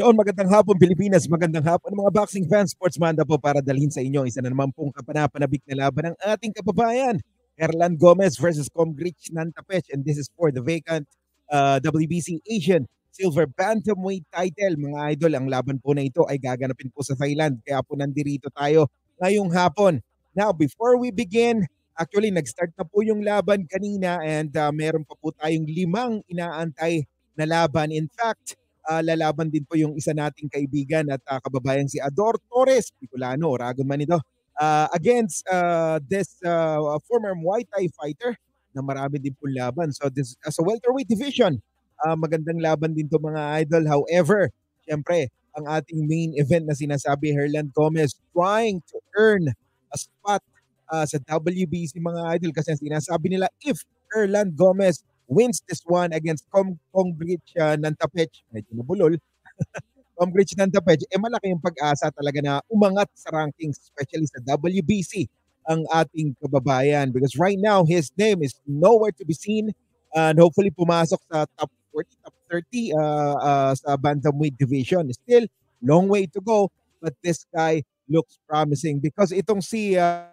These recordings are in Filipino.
Yon, magandang hapon Pilipinas, magandang hapon mga boxing fans, sportsman na po para dalhin sa inyo isa na naman pong kapanapanabik na laban ng ating kababayan. Erlan Gomez versus Comgrich Nantapech and this is for the vacant uh, WBC Asian Silver Bantamweight title. Mga idol, ang laban po na ito ay gaganapin po sa Thailand kaya po nandirito tayo ngayong hapon. Now, before we begin, actually nag-start na po yung laban kanina and uh, meron pa po tayong limang inaantay na laban. In fact, uh, lalaban din po yung isa nating kaibigan at uh, ah, kababayan si Ador Torres Picolano, Ragon man ito, uh, against uh, this uh, former Muay Thai fighter na marami din po laban. So this as a welterweight division, uh, magandang laban din to mga idol. However, syempre, ang ating main event na sinasabi, Herland Gomez trying to earn a spot uh, sa WBC mga idol kasi sinasabi nila if Erland Gomez wins this one against Com Congrich uh, ah, ng Tapech. Medyo nabulol. Congrich ng Tapech. Eh malaki yung pag-asa talaga na umangat sa rankings, especially sa WBC ang ating kababayan. Because right now, his name is nowhere to be seen. and hopefully pumasok sa top 40, top 30 uh, uh, sa bantamweight division. Still, long way to go. But this guy looks promising because itong si uh,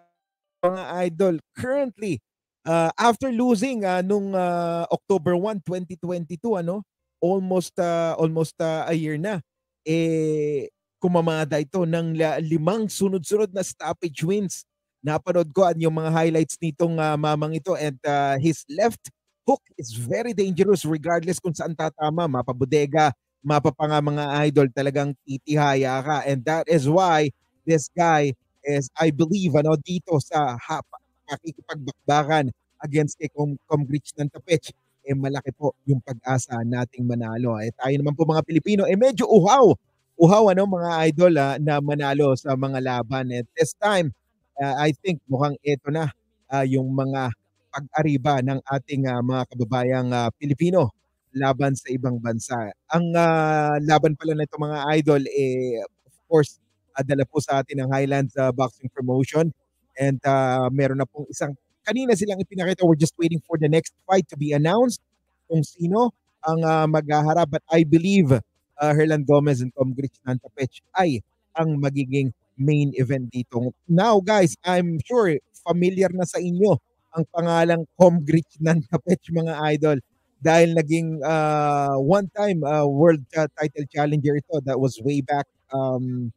mga idol currently uh, after losing uh, nung uh, October 1, 2022 ano, almost uh, almost uh, a year na eh kumamada ito ng limang sunod-sunod na stoppage wins. Napanood ko yung mga highlights nitong uh, mamang ito and uh, his left hook is very dangerous regardless kung saan tatama, mapabudega, mapapanga mga idol, talagang titihaya ka. And that is why this guy is, I believe, ano, dito sa hap, nakikipagbakbakan against kay Com- Comgrich ng Tapech, eh malaki po yung pag-asa nating manalo. Eh tayo naman po mga Pilipino, eh medyo uhaw. Uhaw ano mga idol ah, na manalo sa mga laban. At this time, uh, I think mukhang ito na uh, yung mga pag-ariba ng ating uh, mga kababayang uh, Pilipino laban sa ibang bansa. Ang uh, laban pala nito mga idol eh of course uh, dala po sa atin ang Highlands uh, Boxing Promotion And uh, meron na pong isang, kanina silang ipinakita, we're just waiting for the next fight to be announced kung sino ang uh, maghaharap. But I believe uh, Herland Gomez and Tom Grich Nantapech ay ang magiging main event dito. Now guys, I'm sure familiar na sa inyo ang pangalang Comgrich Nantapech mga idol dahil naging uh, one time uh, world uh, title challenger ito that was way back um,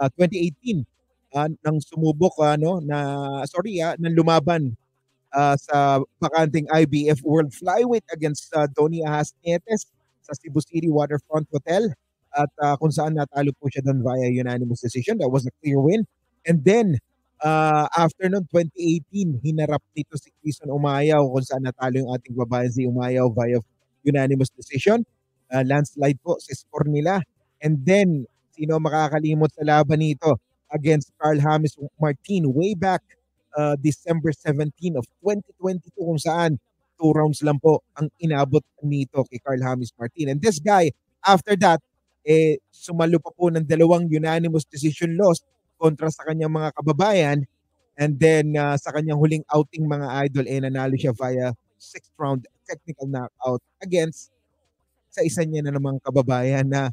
uh, 2018 uh, ng sumubok ano uh, na sorry ah, uh, ng lumaban uh, sa pakanting IBF World Flyweight against uh, Tony Ahas Nietes sa Cebu City Waterfront Hotel at uh, kung saan natalo po siya doon via unanimous decision. That was a clear win. And then, uh, after noon, 2018, hinarap nito si Quezon Umayaw kung saan natalo yung ating babae si Umayaw via unanimous decision. Uh, landslide po si score And then, sino makakalimot sa laban nito? against Carl James Martin way back uh, December 17 of 2022 kung saan two rounds lang po ang inabot nito kay Carl James Martin. And this guy, after that, eh, sumalo pa po ng dalawang unanimous decision loss kontra sa kanyang mga kababayan. And then uh, sa kanyang huling outing mga idol, eh, nanalo siya via sixth round technical knockout against sa isa niya na namang kababayan na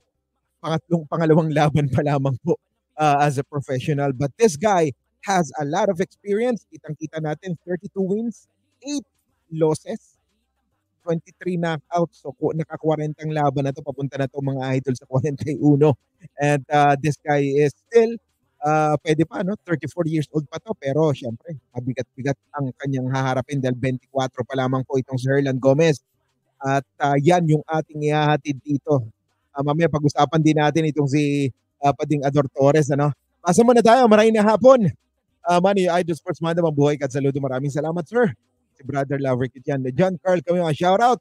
pangatlong pangalawang laban pa lamang po uh, as a professional. But this guy has a lot of experience. Kitang-kita natin, 32 wins, 8 losses, 23 knockouts. So naka-40 ang laban na to. Papunta na to mga idol sa 41. And uh, this guy is still uh, pwede pa, no? 34 years old pa to, pero syempre, bigat bigat ang kanyang haharapin dahil 24 pa lamang po itong si Gomez. At uh, yan yung ating ihahatid dito. Uh, mamaya pag-usapan din natin itong si Ah, pa ding Ador Torres. Ano? Pasa muna tayo. Maraming na hapon. Uh, Manny, I Idol Sports Manda, diba? mabuhay ka at saludo. Maraming salamat, sir. Si Brother Lover Kit yan. John Carl, kami shout out.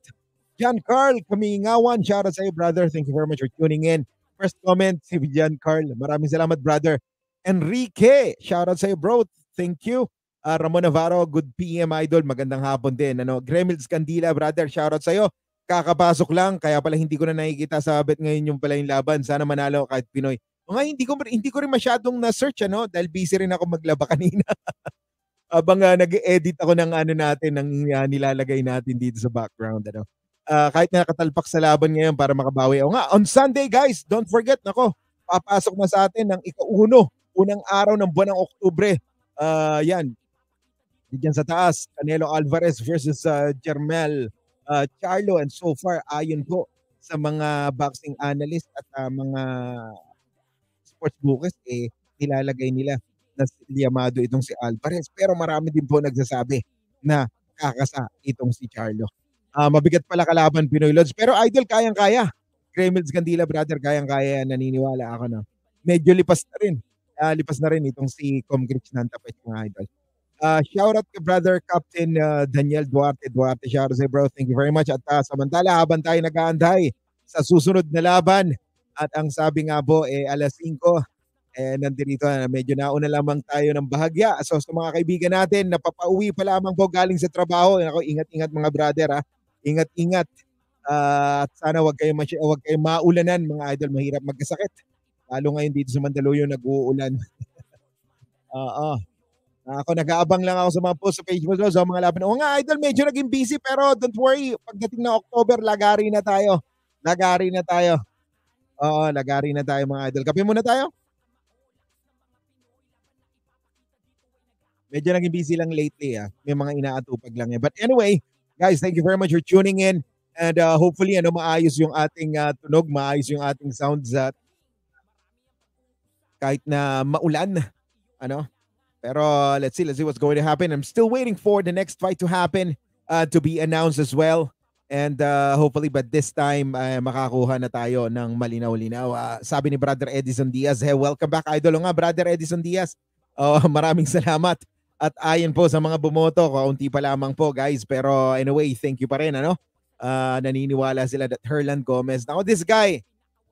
John Carl, kami Shout out sa iyo, brother. Thank you very much for tuning in. First comment, si John Carl. Maraming salamat, brother. Enrique, shout out sa iyo, bro. Thank you. Uh, Ramon Navarro, good PM idol. Magandang hapon din. Ano, Gremils Candila, brother. Shout out sa iyo. Kakapasok lang, kaya pala hindi ko na nakikita sa abet ngayon yung pala yung laban. Sana manalo kahit Pinoy. O nga, hindi ko, hindi ko rin masyadong na-search, ano, dahil busy rin ako maglaba kanina. Abang uh, ah, nag-edit ako ng ano natin, ng uh, nilalagay natin dito sa background, ano. Uh, kahit na nakatalpak sa laban ngayon para makabawi. O nga, on Sunday, guys, don't forget, nako, papasok na sa atin ng ikauno, unang araw ng buwan ng Oktubre. Uh, yan, Diyan sa taas, Canelo Alvarez versus uh, Jermel uh, Charlo. And so far, ayon po sa mga boxing analyst at uh, mga sports bookers, eh, nilalagay nila na si Liamado itong si Alvarez. Pero marami din po nagsasabi na kakasa itong si Charlo. Uh, mabigat pala kalaban Pinoy Lodge. Pero idol, kayang-kaya. Gremels Gandila, brother, kayang-kaya. Naniniwala ako na. Medyo lipas na rin. Uh, lipas na rin itong si Comgrich Nantapet, mga idol. Uh, ah, shout out kay brother Captain uh, Daniel Duarte. Duarte, shout out sa bro. Thank you very much. At uh, samantala, habang tayo nag-aanday sa susunod na laban at ang sabi nga po, eh, alas 5, eh, nandito na, ah, medyo nauna lamang tayo ng bahagya. So sa mga kaibigan natin, napapauwi pa lamang po galing sa trabaho. Ako, ingat-ingat mga brother ha. Ah. Ingat-ingat. Uh, ah, at sana wag kayo, masy- wag kayo maulanan mga idol. Mahirap magkasakit. Lalo ngayon dito sa Mandaluyong nag-uulan. Oo. uh, uh. Ako, nag-aabang lang ako sa mga post sa Facebook mo, sa mga laban. O nga, idol, medyo naging busy pero don't worry. Pagdating na October, lagari na tayo. Lagari na tayo. Oo, ah, lagari na tayo mga idol. Kape muna tayo. Medyo naging busy lang lately ah. May mga inaatupag lang eh. But anyway, guys, thank you very much for tuning in. And uh, hopefully, ano, maayos yung ating uh, tunog, maayos yung ating sounds at kahit na maulan, ano. Pero let's see, let's see what's going to happen. I'm still waiting for the next fight to happen, uh, to be announced as well. And uh, hopefully but this time uh, makakuha na tayo ng malinaw-linaw. Uh, sabi ni Brother Edison Diaz, hey, welcome back idol nga Brother Edison Diaz. Oh, uh, maraming salamat. At ayon po sa mga bumoto, kaunti pa lamang po guys. Pero anyway, thank you pa rin. Ano? Uh, naniniwala sila that Herland Gomez. Now this guy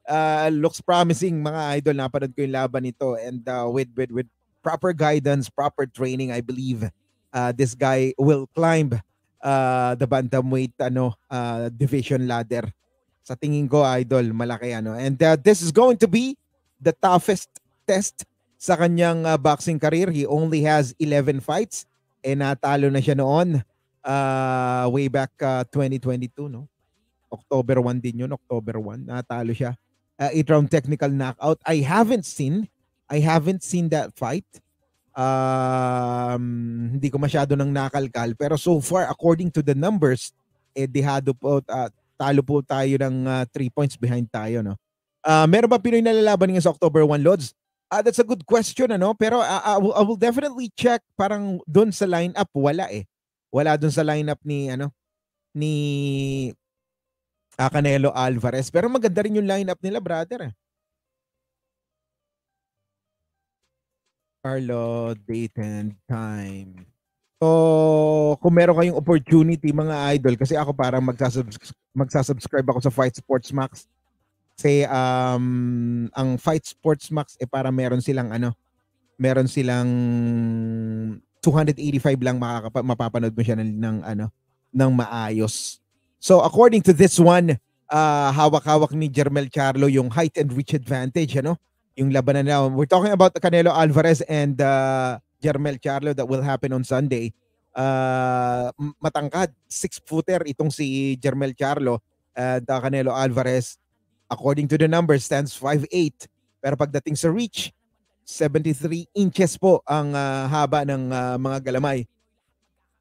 uh, looks promising mga idol. Napanood ko yung laban nito. And uh, with, with, with proper guidance, proper training, I believe uh, this guy will climb uh, the bantamweight ano uh, division ladder. Sa tingin ko idol, malaki ano. And uh, this is going to be the toughest test sa kanyang uh, boxing career. He only has 11 fights and eh, natalo na siya noon uh, way back uh, 2022 no. October 1 din yun, October 1. Natalo siya. Uh, eight round technical knockout. I haven't seen I haven't seen that fight um, hindi ko masyado nang nakalkal. Pero so far, according to the numbers, eh, dehado po, uh, talo po tayo ng uh, points behind tayo, no? Uh, meron ba Pinoy nalalaban ngayon sa October 1, Lods? Uh, that's a good question, ano? Pero uh, I, will, I will definitely check parang doon sa lineup, wala eh. Wala doon sa lineup ni, ano, ni uh, Canelo Alvarez. Pero maganda rin yung lineup nila, brother. Eh. Carlo, date and time. So, oh, kung meron kayong opportunity mga idol, kasi ako parang magsasubs- magsasubscribe ako sa Fight Sports Max. Kasi um, ang Fight Sports Max, eh para meron silang ano, meron silang 285 lang makakapa- mapapanood mo siya ng, ng ano, ng maayos. So, according to this one, uh, hawak-hawak ni Jermel Charlo yung height and reach advantage, ano? yung labanan na. now. We're talking about Canelo Alvarez and uh, Jermel Charlo that will happen on Sunday. Uh, matangkad, six-footer itong si Jermel Charlo and uh, Canelo Alvarez. According to the numbers, stands 5'8". Pero pagdating sa reach, 73 inches po ang uh, haba ng uh, mga galamay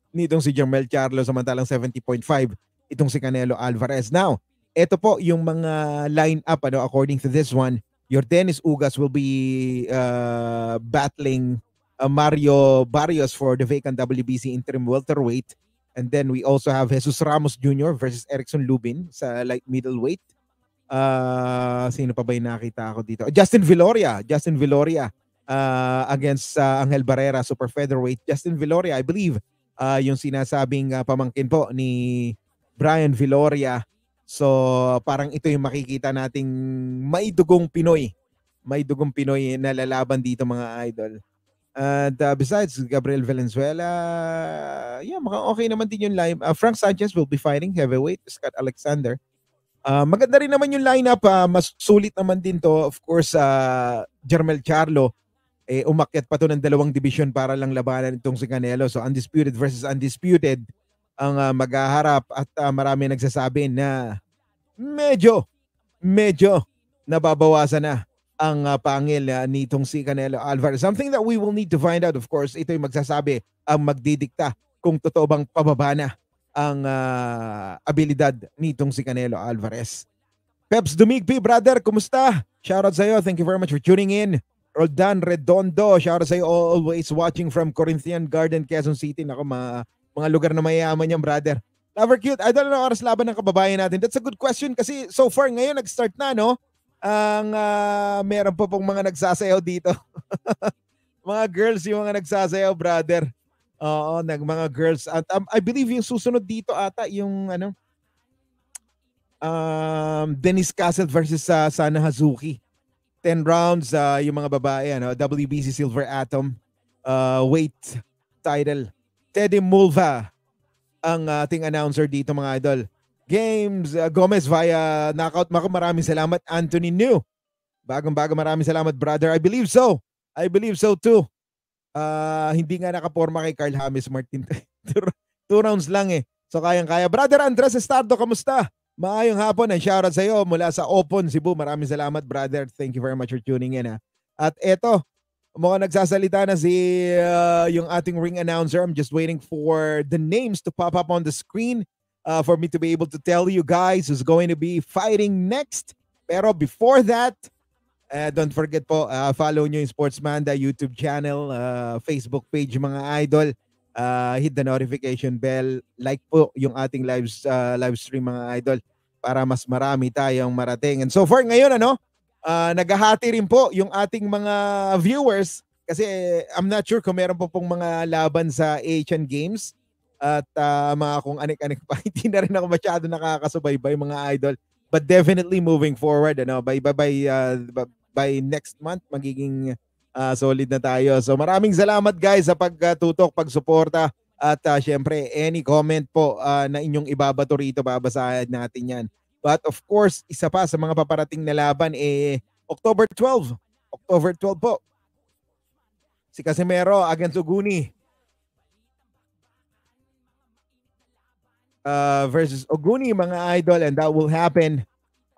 nitong si Jermel Charlo samantalang 70.5 itong si Canelo Alvarez. Now, ito po yung mga line up ano according to this one your Dennis Ugas will be uh, battling uh, Mario Barrios for the vacant WBC interim welterweight. And then we also have Jesus Ramos Jr. versus Erickson Lubin sa light middleweight. Uh, sino pa ba yung nakita ako dito? Justin Viloria. Justin Viloria uh, against uh, Angel Barrera, super featherweight. Justin Viloria, I believe, uh, yung sinasabing uh, pamangkin po ni Brian Viloria So, parang ito yung makikita nating may dugong Pinoy. May dugong Pinoy na lalaban dito mga idol. And uh, besides Gabriel Valenzuela, yeah, maka okay naman din yung line. Uh, Frank Sanchez will be fighting heavyweight Scott Alexander. Uh, maganda rin naman yung lineup, uh, mas sulit naman din to. Of course, uh, Jermel Charlo eh umakyat pa to ng dalawang division para lang labanan itong si Canelo. So undisputed versus undisputed ang uh, maghaharap at uh, marami nagsasabi na medyo medyo nababawasan na ang uh, pangil uh, nitong si Canelo Alvarez. Something that we will need to find out of course. Ito yung magsasabi ang magdidikta kung totoo bang pababa na ang uh, abilidad nitong si Canelo Alvarez. Peps Dumigpi, brother, kumusta? Shoutout sa iyo. Thank you very much for tuning in. Roldan Redondo, shoutout sa Always watching from Corinthian Garden, Quezon City. Nako, ma mga lugar na mayayaman yan, brother. Lover cute, I na oras laban ng kababayan natin. That's a good question kasi so far ngayon nag-start na, no? Ang uh, meron pa pong mga nagsasayaw dito. mga girls yung mga nagsasayaw, brother. Oo, nag mga girls. At um, I believe yung susunod dito ata yung ano um, Dennis Castle versus uh, Sana Hazuki. 10 rounds uh, yung mga babae ano, WBC Silver Atom uh, weight title. Teddy Mulva ang ating announcer dito mga idol. Games uh, Gomez via knockout. maraming salamat Anthony New. Bagong-bago maraming salamat brother. I believe so. I believe so too. Uh, hindi nga nakaporma kay Carl Hamis Martin. Two rounds lang eh. So kayang-kaya. Brother Andres Estardo, kamusta? Maayong hapon and eh. shoutout sa iyo mula sa Open Cebu. Maraming salamat brother. Thank you very much for tuning in. Ha? Ah. At eto, Mukhang nagsasalita na si uh, yung ating ring announcer. I'm just waiting for the names to pop up on the screen uh, for me to be able to tell you guys who's going to be fighting next. Pero before that, uh, don't forget po, uh, follow nyo yung Sportsmanda YouTube channel, uh, Facebook page mga idol. Uh, hit the notification bell. Like po yung ating live, uh, live stream mga idol para mas marami tayong marating. And so far ngayon, ano, uh, naghahati rin po yung ating mga viewers kasi I'm not sure kung meron po pong mga laban sa Asian Games at uh, mga kung anik-anik pa. Hindi na rin ako masyado nakakasubaybay mga idol. But definitely moving forward ano by by by, uh, by next month magiging uh, solid na tayo. So maraming salamat guys sa pagtutok, pagsuporta at uh, syempre any comment po uh, na inyong ibabato rito babasahin natin 'yan But of course, isa pa sa mga paparating na laban eh October 12. October 12 po. Si Casimero against Oguni. Uh, versus Oguni mga idol and that will happen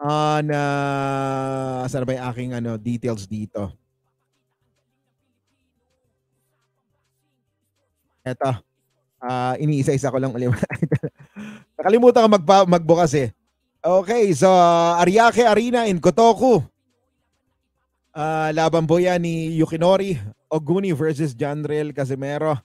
on uh, saan ba yung aking ano, details dito? Ito. Uh, ah, iniisa-isa ko lang ulit. Nakalimutan ko magpa- magbukas eh. Okay, so Ariake Arena in Kotoku. Uh, ah, laban po yan ni Yukinori Oguni versus Janriel Casimero.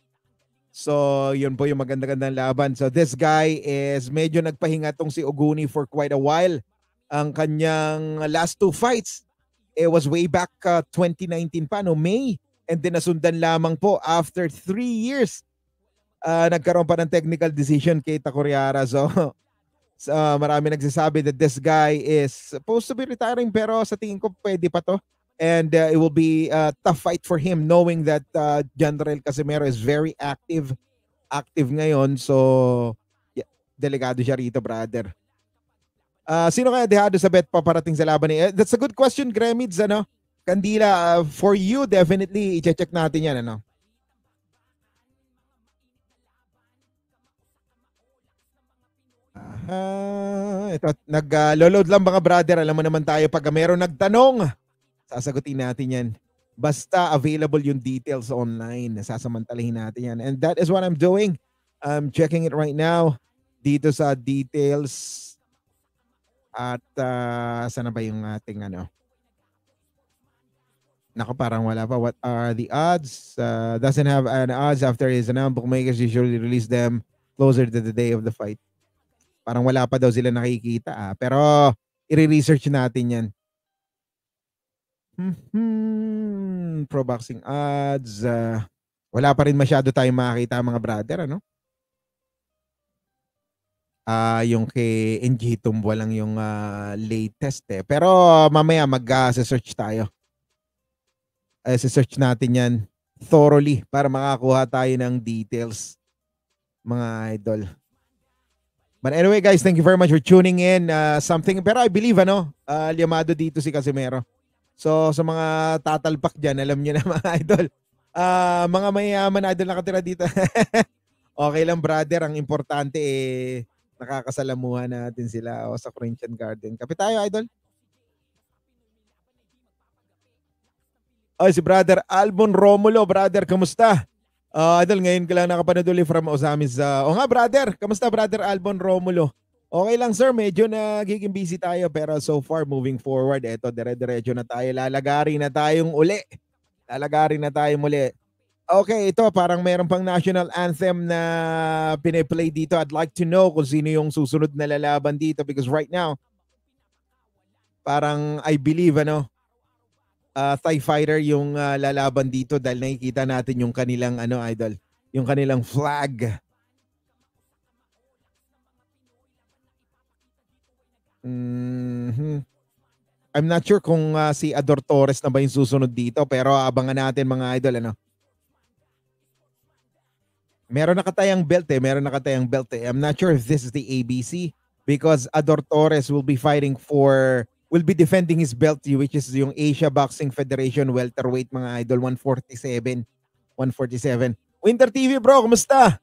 So, yun po yung maganda-gandang laban. So, this guy is medyo nagpahinga tong si Oguni for quite a while. Ang kanyang last two fights, it was way back uh, ah, 2019 pa, no? May. And then nasundan lamang po after three years. Uh, nagkaroon pa ng technical decision kay Takuriara. So, Uh, marami nagsasabi that this guy is supposed to be retiring pero sa tingin ko pwede pa to. And uh, it will be a tough fight for him knowing that uh, General Casimero is very active active ngayon. So, yeah, delikado siya rito, brother. Uh, sino kaya dehado sa bet pa parating sa laban ni? that's a good question, Gremids. Ano? Kandila, uh, for you, definitely, i-check natin yan. Ano? Ah, ito, nag-load ah, uh, lang mga brother. Alam mo naman tayo pag mayroong nagtanong, sasagutin natin yan. Basta available yung details online. Sasamantalahin natin yan. And that is what I'm doing. I'm checking it right now dito sa details. At uh, sana ba yung ating ano? Nako, parang wala pa. What are the odds? Uh, doesn't have an odds after his announcement. Bookmakers usually release them closer to the day of the fight. Parang wala pa daw sila nakikita ah. Pero i-research natin yan. Mm-hmm. Pro Boxing Ads. Uh, ah. wala pa rin masyado tayong makakita mga brother, ano? Uh, yung kay NG Tumbo lang yung uh, latest eh. Pero mamaya mag-search uh, tayo. Uh, eh, search natin yan thoroughly para makakuha tayo ng details mga idol. But anyway, guys, thank you very much for tuning in. Uh, something, pero I believe, ano, uh, liamado dito si Casimero. So, sa mga tatalpak dyan, alam nyo na mga idol. Uh, mga mayaman na idol nakatira dito. okay lang, brother. Ang importante, eh, nakakasalamuha natin sila o, oh, sa Corinthian Garden. Kapit tayo, idol. Ay, si brother Albon Romulo. Brother, kamusta? Uh, Idol, ngayon ka lang nakapanood ulit from Osamis. Uh, o nga, brother. Kamusta, brother Albon Romulo? Okay lang, sir. Medyo nagiging busy tayo. Pero so far, moving forward, eto, dire-diretso na tayo. Lalagari na tayong uli. Lalagari na tayong uli. Okay, ito parang mayroon pang national anthem na piniplay dito. I'd like to know kung sino yung susunod na lalaban dito because right now, parang I believe, ano, uh, Thai fighter yung uh, lalaban dito dahil nakikita natin yung kanilang ano idol, yung kanilang flag. Mm-hmm. I'm not sure kung uh, si Ador Torres na ba yung susunod dito pero abangan natin mga idol ano. Meron nakatayang belt eh, meron nakatayang belt eh. I'm not sure if this is the ABC because Ador Torres will be fighting for will be defending his belt which is yung Asia Boxing Federation welterweight mga idol 147 147 Winter TV bro kumusta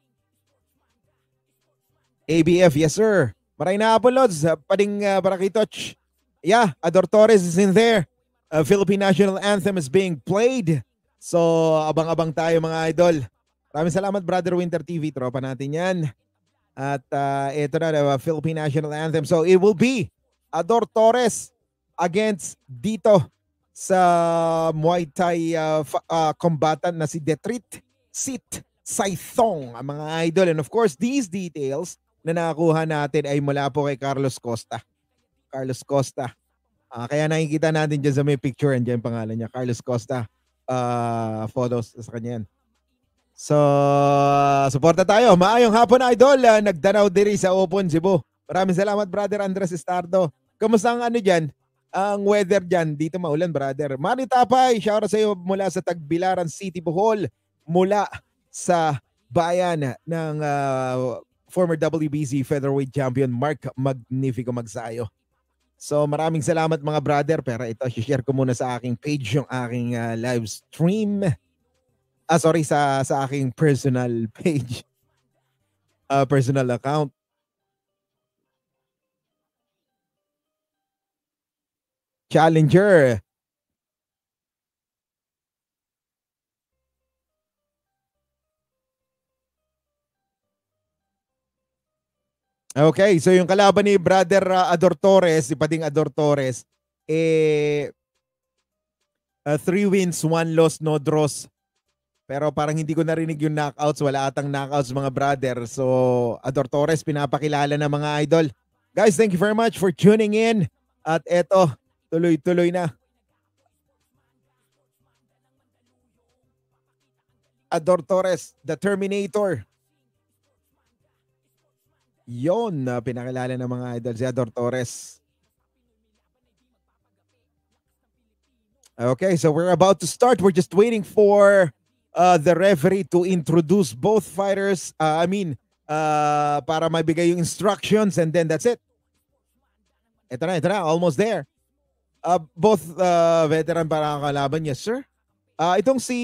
ABF yes sir Maray na po Lods uh, pading uh, Barakitoch yeah Ador Torres is in there uh, Philippine National Anthem is being played so abang-abang tayo mga idol Maraming salamat brother Winter TV tropa natin yan at uh, ito na, uh, Philippine National Anthem. So it will be Ador Torres against dito sa Muay Thai uh, ah, uh, ah, combatant na si Detrit Sit Saithong, ang mga idol. And of course, these details na nakuha natin ay mula po kay Carlos Costa. Carlos Costa. Uh, kaya nakikita natin dyan sa may picture, and dyan pangalan niya, Carlos Costa. Uh, photos sa kanya yan. So, suporta tayo. Maayong hapon, idol. Uh, nagdanaw diri sa Open Cebu. Maraming salamat, brother Andres Estardo. Kamusta ang ano dyan? ang weather dyan. Dito maulan, brother. Manny Tapay, shout out sa iyo mula sa Tagbilaran City, Bohol. Mula sa bayan ng uh, former WBC featherweight champion Mark Magnifico Magsayo. So maraming salamat mga brother. Pero ito, share ko muna sa aking page yung aking uh, live stream. Ah, sorry, sa, sa aking personal page. Uh, personal account. challenger. Okay, so yung kalaban ni Brother uh, Ador Torres, si Pading Ador Torres, eh, uh, three wins, one loss, no draws. Pero parang hindi ko narinig yung knockouts. Wala atang knockouts mga brother. So, Ador Torres, pinapakilala na mga idol. Guys, thank you very much for tuning in. At eto, Tuloy-tuloy na. Ador Torres, The Terminator. Yon na pinakilala ng mga idol si Ador Torres. Okay, so we're about to start. We're just waiting for uh, the referee to introduce both fighters. Uh, I mean, uh, para maibigay yung instructions and then that's it. Ito na, ito na. Almost there. Uh, both uh, veteran para kalaban, yes sir. Uh, itong si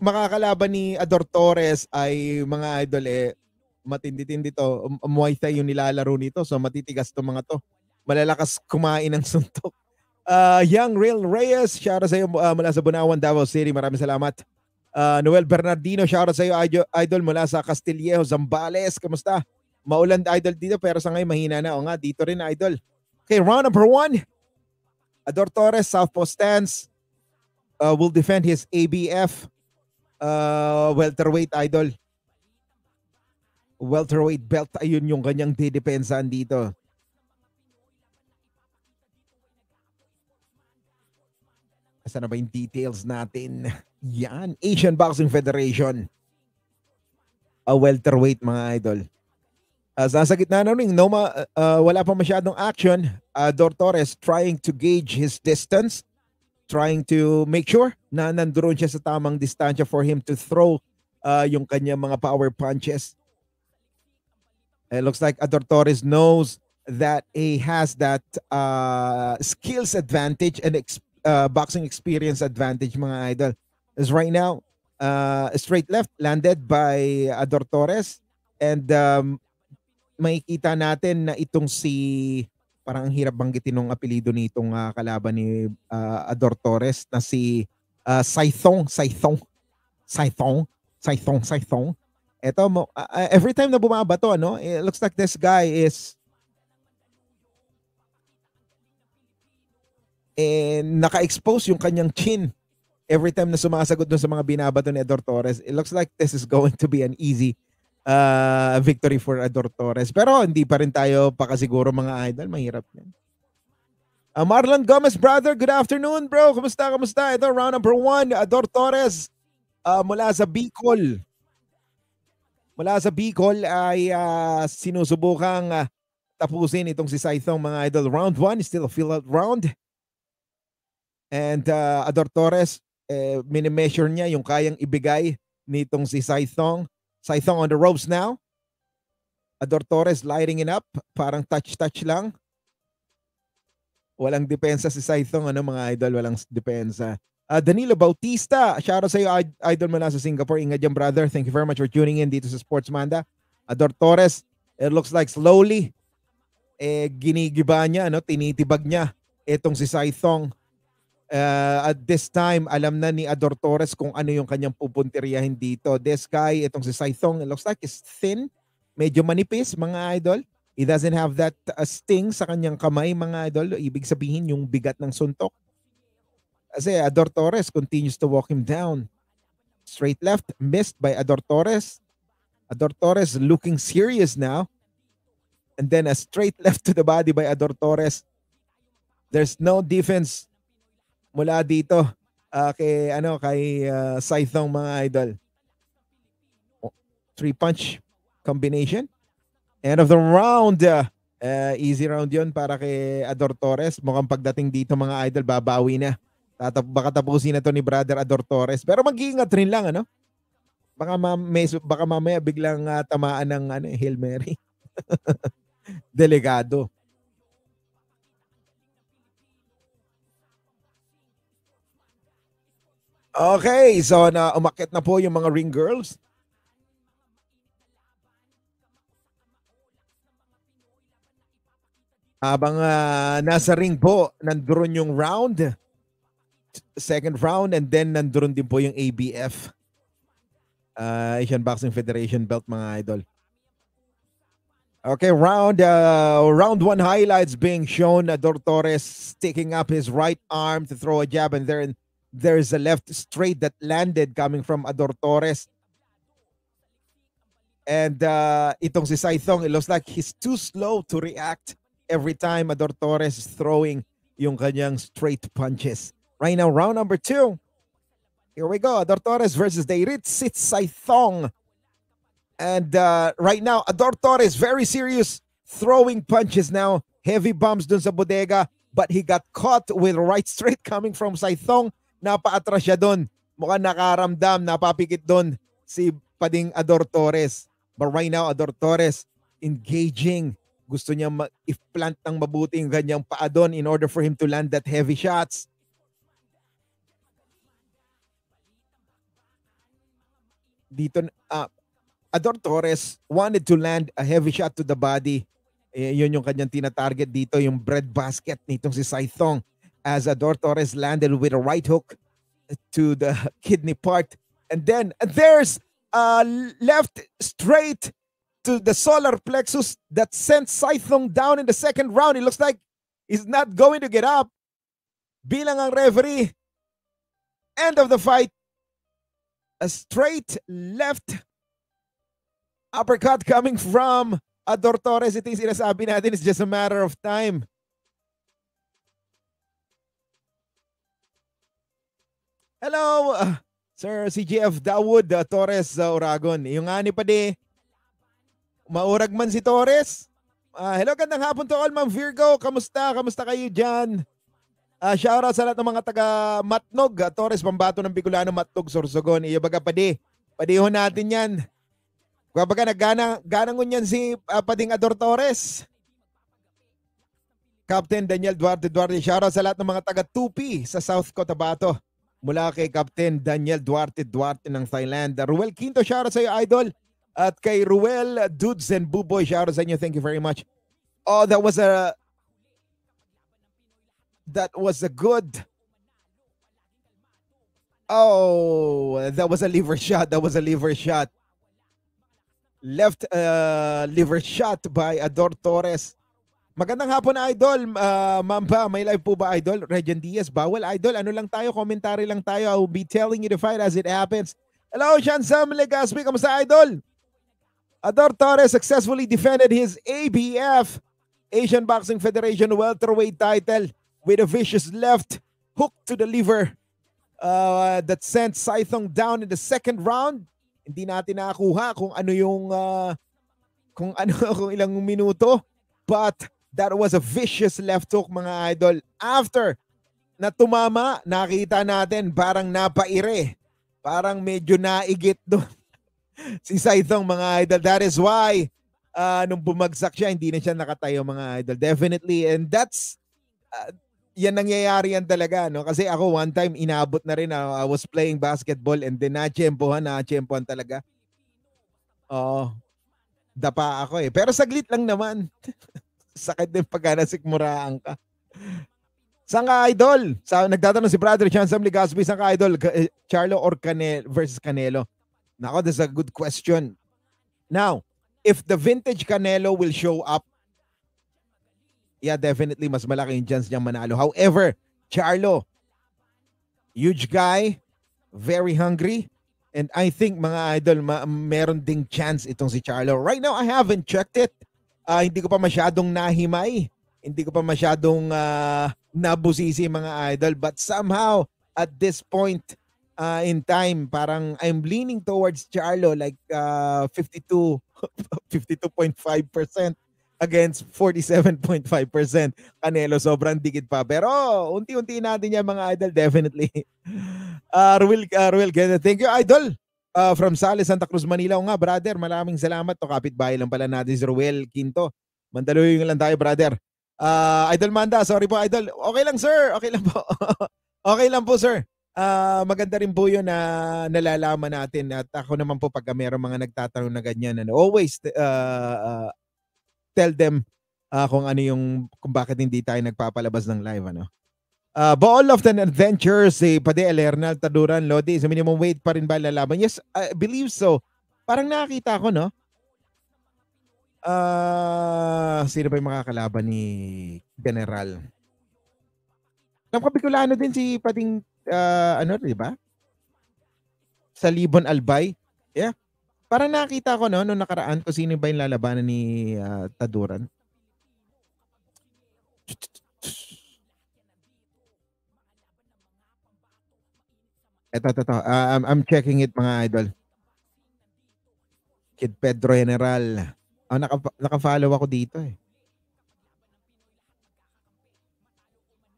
makakalaban ni Ador Torres ay mga idol eh matindi-tindi to. Muay Thai yung nilalaro nito so matitigas to mga to. Malalakas kumain ng suntok. Uh, Young Real Reyes, shout out sa iyo uh, mula sa Bunawan, Davao City. Maraming salamat. Uh, Noel Bernardino, shout out sa iyo idol mula sa Castillejo, Zambales. Kamusta? Maulan idol dito pero sa ngayon mahina na. O nga, dito rin idol. Okay, round number one. Ador Torres, southpaw stance, uh, will defend his ABF uh, welterweight idol. Welterweight belt, ayun yung kanyang didepensahan dito. Asa na ba yung details natin? Yan, Asian Boxing Federation. A welterweight mga idol. Uh, ah, nasa gitna na rin, Noma, uh, ah, wala pa masyadong action. Uh, Dor Torres trying to gauge his distance, trying to make sure na nandoon siya sa tamang distansya for him to throw uh, yung kanyang mga power punches. It eh, looks like Ador Torres knows that he has that uh, skills advantage and ex- uh, boxing experience advantage, mga idol. As right now, uh, straight left landed by Ador Torres. And um, makikita natin na itong si parang ang hirap banggitin ng apelyido nitong uh, kalaban ni uh, Ador Torres na si uh, Saithong, Saithong, Saithong, Saithong, Saithong. Ito, uh, every time na bumabato, ano, it looks like this guy is eh, naka-expose yung kanyang chin every time na sumasagot dun sa mga binabato ni Ador Torres. It looks like this is going to be an easy uh, victory for Ador Torres. Pero hindi pa rin tayo pakasiguro mga idol. Mahirap yan. Uh, Marlon Gomez, brother, good afternoon, bro. Kumusta, kumusta? Ito, round number one. Ador Torres uh, mula sa Bicol. Mula sa Bicol ay uh, sinusubukang uh, tapusin itong si Saithong mga idol. Round one, still a fill-out round. And uh, Ador Torres, eh, minimeasure niya yung kayang ibigay nitong si Saithong. Saithong on the ropes now. Ador Torres lighting it up. Parang touch-touch lang. Walang depensa si Saithong. Ano mga idol, walang depensa. Uh, Danilo Bautista, shout out sa iyo, idol mo na sa Singapore. Ingat dyan, brother. Thank you very much for tuning in dito sa Sports Manda. Ador Torres, it looks like slowly, eh, ginigiba niya, ano, tinitibag niya itong si Saithong Uh, at this time, alam na ni Ador Torres kung ano yung kanyang pupunteriyahin dito. This guy, itong si Saithong, it looks like is thin. Medyo manipis, mga idol. He doesn't have that uh, sting sa kanyang kamay, mga idol. Ibig sabihin yung bigat ng suntok. Kasi Ador Torres continues to walk him down. Straight left, missed by Ador Torres. Ador Torres looking serious now. And then a straight left to the body by Ador Torres. There's no defense mula dito uh, kay ano kay uh, ah, Saithong mga idol. Oh, three punch combination. End of the round. Uh, easy round yon para kay Ador Torres. Mukhang pagdating dito mga idol, babawi na. Tatap baka tapusin na to ni Brother Ador Torres. Pero mag-iingat rin lang ano. Baka ma baka mamaya biglang uh, tamaan ng ano, eh, Hail Mary. Delikado. Okay, so na umakit na po yung mga ring girls. Habang uh, nasa ring po, nandun yung round, second round, and then nandun din po yung ABF, uh, ah, Asian Boxing Federation belt mga idol. Okay, round uh, round one highlights being shown. Ador Torres sticking up his right arm to throw a jab, and then there is a left straight that landed coming from Ador Torres. And uh, itong si Saithong, it looks like he's too slow to react every time Ador Torres is throwing yung kanyang straight punches. Right now, round number two. Here we go. Ador Torres versus Deirit Saithong. And uh, right now, Ador Torres, very serious, throwing punches now. Heavy bombs dun sa bodega. But he got caught with right straight coming from Saithong. napaatras siya doon. Mukhang nakaramdam, napapikit doon si Pading Ador Torres. But right now, Ador Torres, engaging. Gusto niya ma-plant ng mabuti yung kanyang paa doon in order for him to land that heavy shots. Dito, uh, Ador Torres wanted to land a heavy shot to the body. Eh, yun yung kanyang tinatarget dito, yung bread basket nitong si Saithong. as Ador Torres landed with a right hook to the kidney part. And then and there's a left straight to the solar plexus that sent Saithong down in the second round. It looks like he's not going to get up. Bilang ang referee. End of the fight. A straight left uppercut coming from Ador Torres. Ito sinasabi natin. It's just a matter of time. Hello, uh, Sir CGF Dawood uh, Torres sa uh, Oragon. Yung ani pa di, maurag man si Torres. Uh, hello, gandang hapon to all, Ma'am Virgo. Kamusta? Kamusta kayo dyan? Uh, shout out sa lahat ng mga taga Matnog, uh, Torres Pambato ng Bicolano, Matnog, Sorsogon. Iyo baga di, Padihon natin yan. Kumbaga nagana ganang niyan si uh, Pading Ador Torres. Captain Daniel Duarte Duarte, shout out sa lahat ng mga taga Tupi sa South Cotabato mula kay Captain Daniel Duarte Duarte ng Thailand. Ruel Quinto, shoutout sa iyo, Idol. At kay Ruel Dudes and Buboy, shoutout sa inyo. Thank you very much. Oh, that was a that was a good Oh, that was a liver shot. That was a liver shot. Left uh, liver shot by Ador Torres. Magandang hapon na idol. Uh, Ma'am ba, may live po ba idol? Regan Diaz, bawal idol. Ano lang tayo? Commentary lang tayo. I be telling you the fight as it happens. Hello, Sean Sam Legaspi. Kamusta idol? Ador Torres successfully defended his ABF Asian Boxing Federation welterweight title with a vicious left hook to the liver uh, that sent Saithong down in the second round. Hindi natin nakakuha kung ano yung uh, kung ano kung ilang minuto but That was a vicious left hook mga idol. After na tumama, nakita natin parang napaire. Parang medyo naigit doon si Saitong mga idol. That is why uh, nung bumagsak siya, hindi na siya nakatayo mga idol. Definitely. And that's, uh, yan nangyayari yan talaga. No? Kasi ako one time, inabot na rin. Uh, I was playing basketball and then na-chempohan, na-chempohan talaga. Oo. Dapa ako eh. Pero saglit lang naman. sakit din pag nasikmuraan ka. Saan ka, Idol? Sa, nagtatanong si Brother Chansam Ligaspi, saan ka, Idol? Eh, Charlo or Canelo versus Canelo? Nako, that's a good question. Now, if the vintage Canelo will show up, yeah, definitely, mas malaki yung chance niyang manalo. However, Charlo, huge guy, very hungry, and I think, mga idol, ma meron ding chance itong si Charlo. Right now, I haven't checked it uh, hindi ko pa masyadong nahimay. Hindi ko pa masyadong uh, nabusisi mga idol. But somehow, at this point uh, in time, parang I'm leaning towards Charlo like uh, 52, 52.5% against 47.5%. Canelo, sobrang dikit pa. Pero unti-unti natin yan mga idol, definitely. Uh, Ruel, uh, Ruel thank you idol uh, from Sales, Santa Cruz, Manila. O nga, brother, maraming salamat. O kapitbahay lang pala natin si Ruel Quinto. Mandaluyong lang tayo, brother. Uh, Idol Manda, sorry po, Idol. Okay lang, sir. Okay lang po. okay lang po, sir. Uh, maganda rin po yun na nalalaman natin. At ako naman po, pag mayroong mga nagtatanong na ganyan, ano, always uh, uh, tell them uh, kung ano yung, kung bakit hindi tayo nagpapalabas ng live, ano. Uh, all of the Adventures, si eh, Pade Alernal Taduran, Lodi, sa minimum weight pa rin ba lalaban? Yes, I believe so. Parang nakakita ko, no? Uh, sino ba yung makakalaban ni General? Nakabikulano din si pating, uh, ano, di ba? Sa Libon Albay. Yeah. Parang nakita ko, no, nung nakaraan ko sino ba yung lalabanan ni uh, Taduran. Ito, ito, ito. Uh, ah, I'm, I'm checking it mga idol. Kid Pedro General. Oh, naka, naka-follow ako dito eh.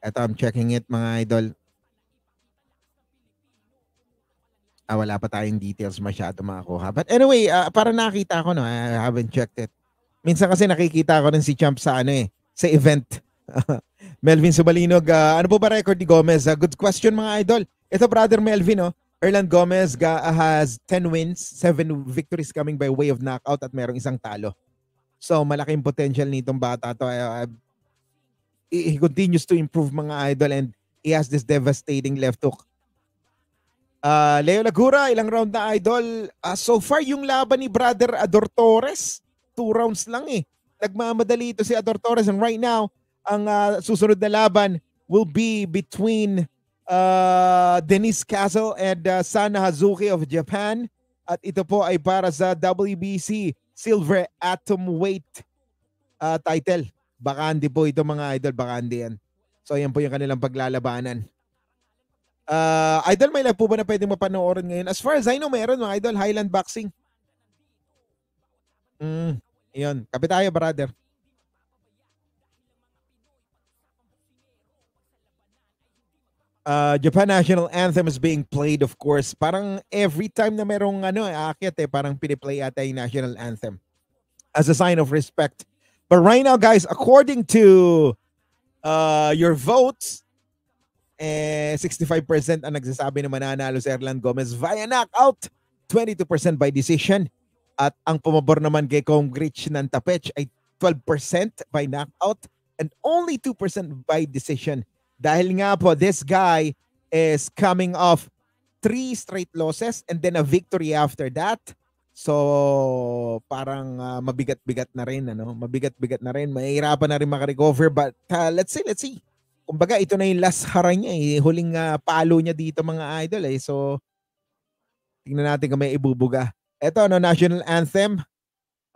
Ito, I'm checking it mga idol. Ah, wala pa tayong details masyado makakuha. But anyway, uh, para nakita ko, no, I haven't checked it. Minsan kasi nakikita ko rin si Champ sa ano eh, sa event. Melvin Subalinog, uh, ano po ba record ni Gomez? Uh, good question mga idol. Ito brother Melvin, oh. Erland Gomez ga, ah, has 10 wins, 7 victories coming by way of knockout at merong isang talo. So malaking potential nitong bata to. Eh, ah, he continues to improve mga idol and he has this devastating left hook. Uh, Leo Lagura, ilang round na idol. Uh, so far, yung laban ni brother Ador Torres, two rounds lang eh. Nagmamadali ito si Ador Torres and right now, ang uh, susunod na laban will be between uh, Denise Castle and uh, Sana Hazuki of Japan. At ito po ay para sa WBC Silver Atom Weight uh, title. Baka hindi po ito mga idol, baka hindi yan. So ayan po yung kanilang paglalabanan. Uh, idol, may live po ba na pwedeng mapanoorin ngayon? As far as I know, mayroon mga idol, Highland Boxing. Mm, yun. Kapit tayo, brother. uh, Japan National Anthem is being played, of course. Parang every time na merong ano, eh, aakyat eh, parang piniplay ata yung National Anthem as a sign of respect. But right now, guys, according to uh, your votes, eh, 65% ang nagsasabi na mananalo si Erlan Gomez via knockout, 22% by decision. At ang pumabor naman kay Congrich ng Tapech ay 12% by knockout and only 2% by decision dahil nga po, this guy is coming off three straight losses and then a victory after that. So, parang uh, mabigat-bigat na rin, ano? Mabigat-bigat na rin. Mahirapan na rin makarecover. But uh, let's see, let's see. Kumbaga, ito na yung last hara niya. Eh. Huling uh, palo niya dito, mga idol. Eh. So, tingnan natin kung may ibubuga. Ito, ano, national anthem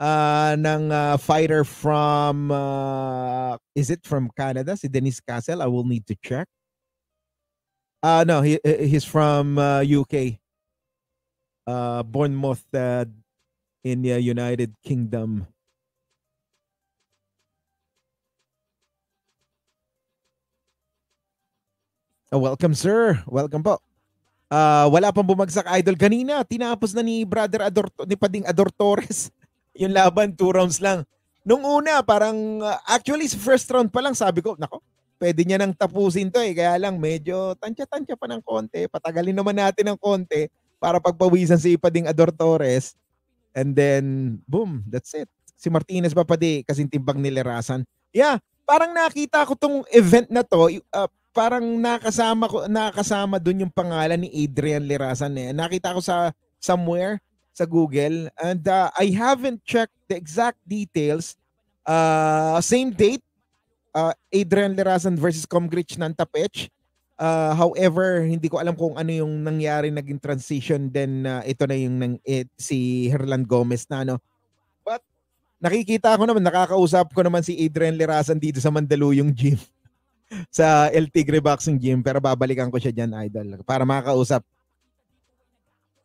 uh, ng uh, fighter from uh, is it from Canada si Denise Castle I will need to check uh no he he's from uh, UK uh Bournemouth uh, in the United Kingdom oh, Welcome sir welcome po Uh, wala pang bumagsak idol kanina. Tinapos na ni Brother Ador ni Pading Ador Torres yung laban, two rounds lang. Nung una, parang uh, actually first round pa lang, sabi ko, nako, pwede niya nang tapusin to eh. Kaya lang medyo tantya-tantya pa ng konti. Patagalin naman natin ng konti para pagpawisan si Ipading Ador Torres. And then, boom, that's it. Si Martinez pa pati kasing timbang ni Lerasan. Yeah, parang nakita ko tong event na to. Uh, parang nakasama ko nakasama doon yung pangalan ni Adrian Lerasan eh. Nakita ko sa somewhere sa Google. And uh, I haven't checked the exact details. Uh, same date, uh, Adrian Lerazan versus Comgrich Nantapech. Uh, however, hindi ko alam kung ano yung nangyari naging transition then uh, ito na yung nang, it, eh, si Herland Gomez na ano. But nakikita ko naman nakakausap ko naman si Adrian Lerasan dito sa Mandaluyong gym sa El Tigre Boxing Gym pero babalikan ko siya diyan idol para makausap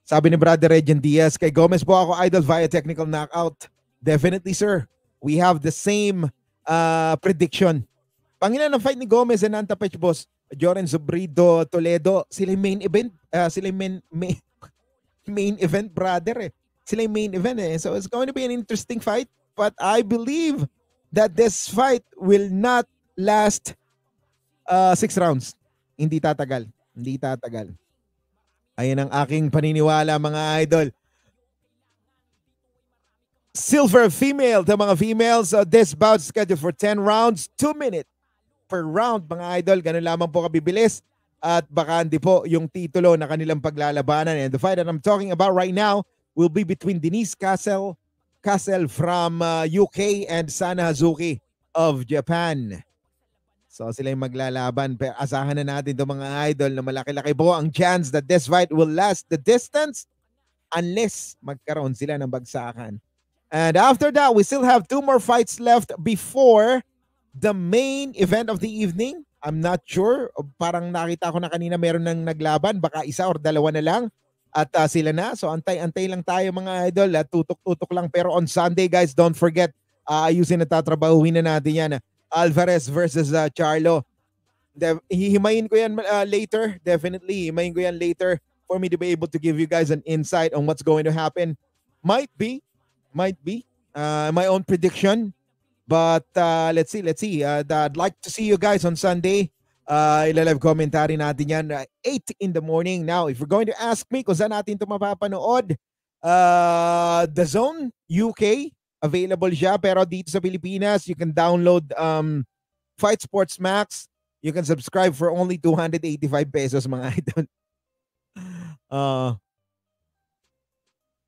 sabi ni Brother Regin Diaz, kay Gomez po ako idol via technical knockout. Definitely, sir. We have the same uh, prediction. Pangilan ng fight ni Gomez and Antapech Boss, Joren Zubrido, Toledo, sila main event, uh, sila main, main, main event brother eh. Sila main event eh. So it's going to be an interesting fight. But I believe that this fight will not last uh, six rounds. Hindi tatagal. Hindi tatagal. Ayan ang aking paniniwala mga idol. Silver female, the mga females, uh, this bout scheduled for 10 rounds, 2 minutes per round mga idol. Ganun lamang po kabibilis at baka hindi po yung titulo na kanilang paglalabanan. And the fight that I'm talking about right now will be between Denise Castle, Castle from uh, UK and Sana Hazuki of Japan. So sila yung maglalaban. Pero asahan na natin itong mga idol na malaki-laki po ang chance that this fight will last the distance unless magkaroon sila ng bagsakan. And after that, we still have two more fights left before the main event of the evening. I'm not sure. Parang nakita ko na kanina meron nang naglaban. Baka isa or dalawa na lang. At uh, sila na. So antay-antay lang tayo mga idol. At tutok-tutok lang. Pero on Sunday guys, don't forget. Uh, ayusin na tatrabahuhin na natin yan. Alvarez versus uh, Charlo. De- hihimayin ko yan uh, later. Definitely, himayin ko yan later for me to be able to give you guys an insight on what's going to happen. Might be, might be uh, my own prediction. But uh, let's see, let's see. Uh, I'd like to see you guys on Sunday. Uh, ilalive commentary natin yan uh, 8 in the morning. Now, if you're going to ask me kung saan natin ito mapapanood, uh, The Zone UK available siya pero dito sa Pilipinas you can download um Fight Sports Max you can subscribe for only 285 pesos mga idol uh,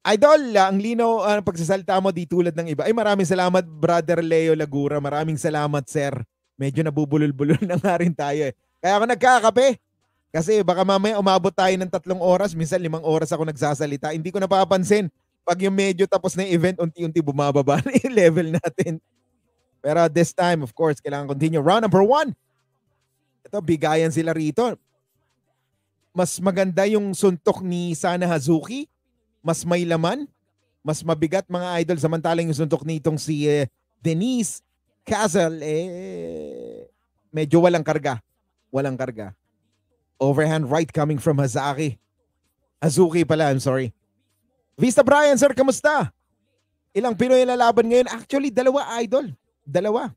Idol, ah, ang lino ah, ang uh, pagsasalta mo di tulad ng iba. Ay maraming salamat brother Leo Lagura. Maraming salamat sir. Medyo nabubulol-bulol na nga rin tayo eh. Kaya ako nagkakape. Kasi baka mamaya umabot tayo ng tatlong oras, minsan limang oras ako nagsasalita. Hindi ko napapansin pag yung medyo tapos na yung event, unti-unti bumababa na yung level natin. Pero this time, of course, kailangan continue. Round number one. Ito, bigayan sila rito. Mas maganda yung suntok ni Sana Hazuki. Mas may laman. Mas mabigat mga idol. Samantalang yung suntok nitong si eh, Denise Castle, eh, medyo walang karga. Walang karga. Overhand right coming from Hazaki. Hazuki pala, I'm sorry. Vista Brian, sir, kamusta? Ilang Pinoy ang lalaban ngayon? Actually, dalawa, idol. Dalawa.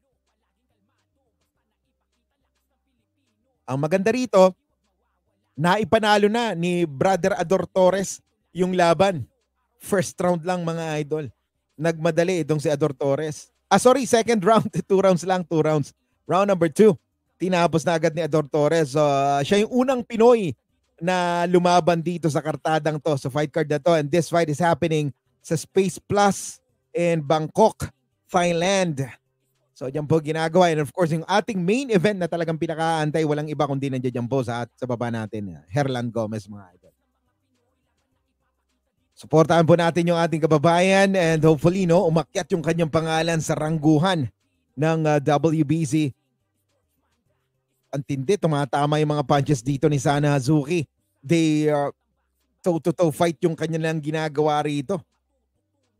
Ang maganda rito, naipanalo na ni Brother Ador Torres yung laban. First round lang mga idol. Nagmadali itong si Ador Torres. Ah, sorry, second round. Two rounds lang, two rounds. Round number two. Tinapos na agad ni Ador Torres. Uh, siya yung unang Pinoy na lumaban dito sa kartadang to, sa fight card na to. And this fight is happening sa Space Plus in Bangkok, Thailand. So diyan po ginagawa. And of course, yung ating main event na talagang pinakaantay, walang iba kundi nandiyan dyan po sa, at, sa baba natin. Herlan Gomez, mga idol. Suportahan po natin yung ating kababayan and hopefully no, umakyat yung kanyang pangalan sa rangguhan ng uh, WBC antindi. Tumatama yung mga punches dito ni Sana Hazuki. They are uh, toe-to-toe fight yung kanya lang ginagawa rito.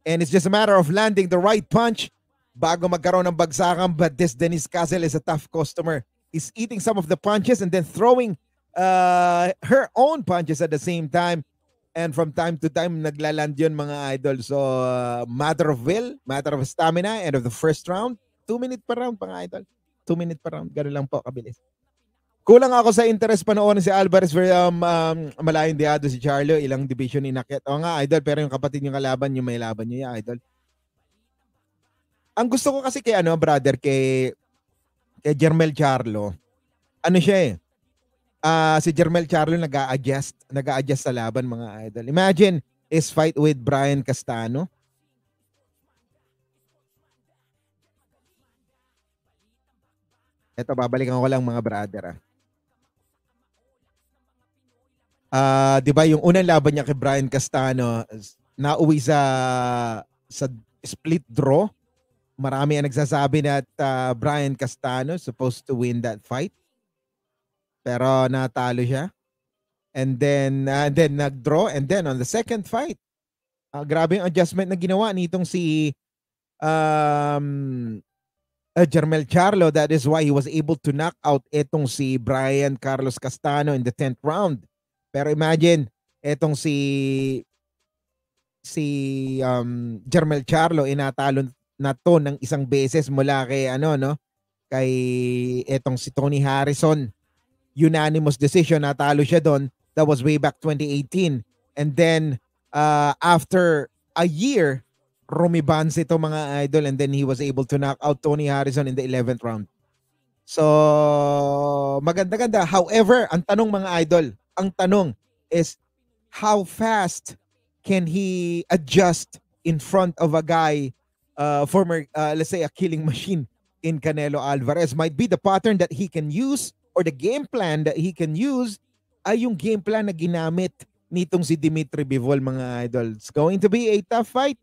And it's just a matter of landing the right punch bago magkaroon ng bagsakan. But this Dennis Castle is a tough customer. He's eating some of the punches and then throwing uh, her own punches at the same time. And from time to time, naglaland yun mga idol. So, uh, matter of will, matter of stamina, end of the first round. Two-minute per round, mga idol. Two-minute per round. Ganun lang po, kabilis. Kulang ako sa interest panoorin si Alvarez very um, um malayang diado si Charlo, ilang division inakyat. O nga, idol, pero yung kapatid niya kalaban, yung may laban niya, idol. Ang gusto ko kasi kay ano, brother, kay kay Jermel Charlo. Ano siya eh? Uh, si Jermel Charlo nag-a-adjust, nag-a-adjust sa laban mga idol. Imagine his fight with Brian Castano. Ito, babalikan ko lang mga brother ah uh, 'di ba yung unang laban niya kay Brian Castano nauwi sa sa split draw. Marami ang nagsasabi na uh, ah, Brian Castano supposed to win that fight. Pero natalo siya. And then uh, and then nag-draw and then on the second fight uh, grabe yung adjustment na ginawa nitong si um uh, Jermel Charlo that is why he was able to knock out etong si Brian Carlos Castano in the 10th round. Pero imagine, etong si si um, Jermel Charlo inatalo na to ng isang beses mula kay ano no kay etong si Tony Harrison unanimous decision natalo siya doon that was way back 2018 and then uh, after a year rumibans ito mga idol and then he was able to knock out Tony Harrison in the 11th round so maganda-ganda however ang tanong mga idol ang tanong is how fast can he adjust in front of a guy uh, former uh, let's say a killing machine in Canelo Alvarez might be the pattern that he can use or the game plan that he can use ay yung game plan na ginamit nitong si Dimitri Bivol mga idol. It's going to be a tough fight.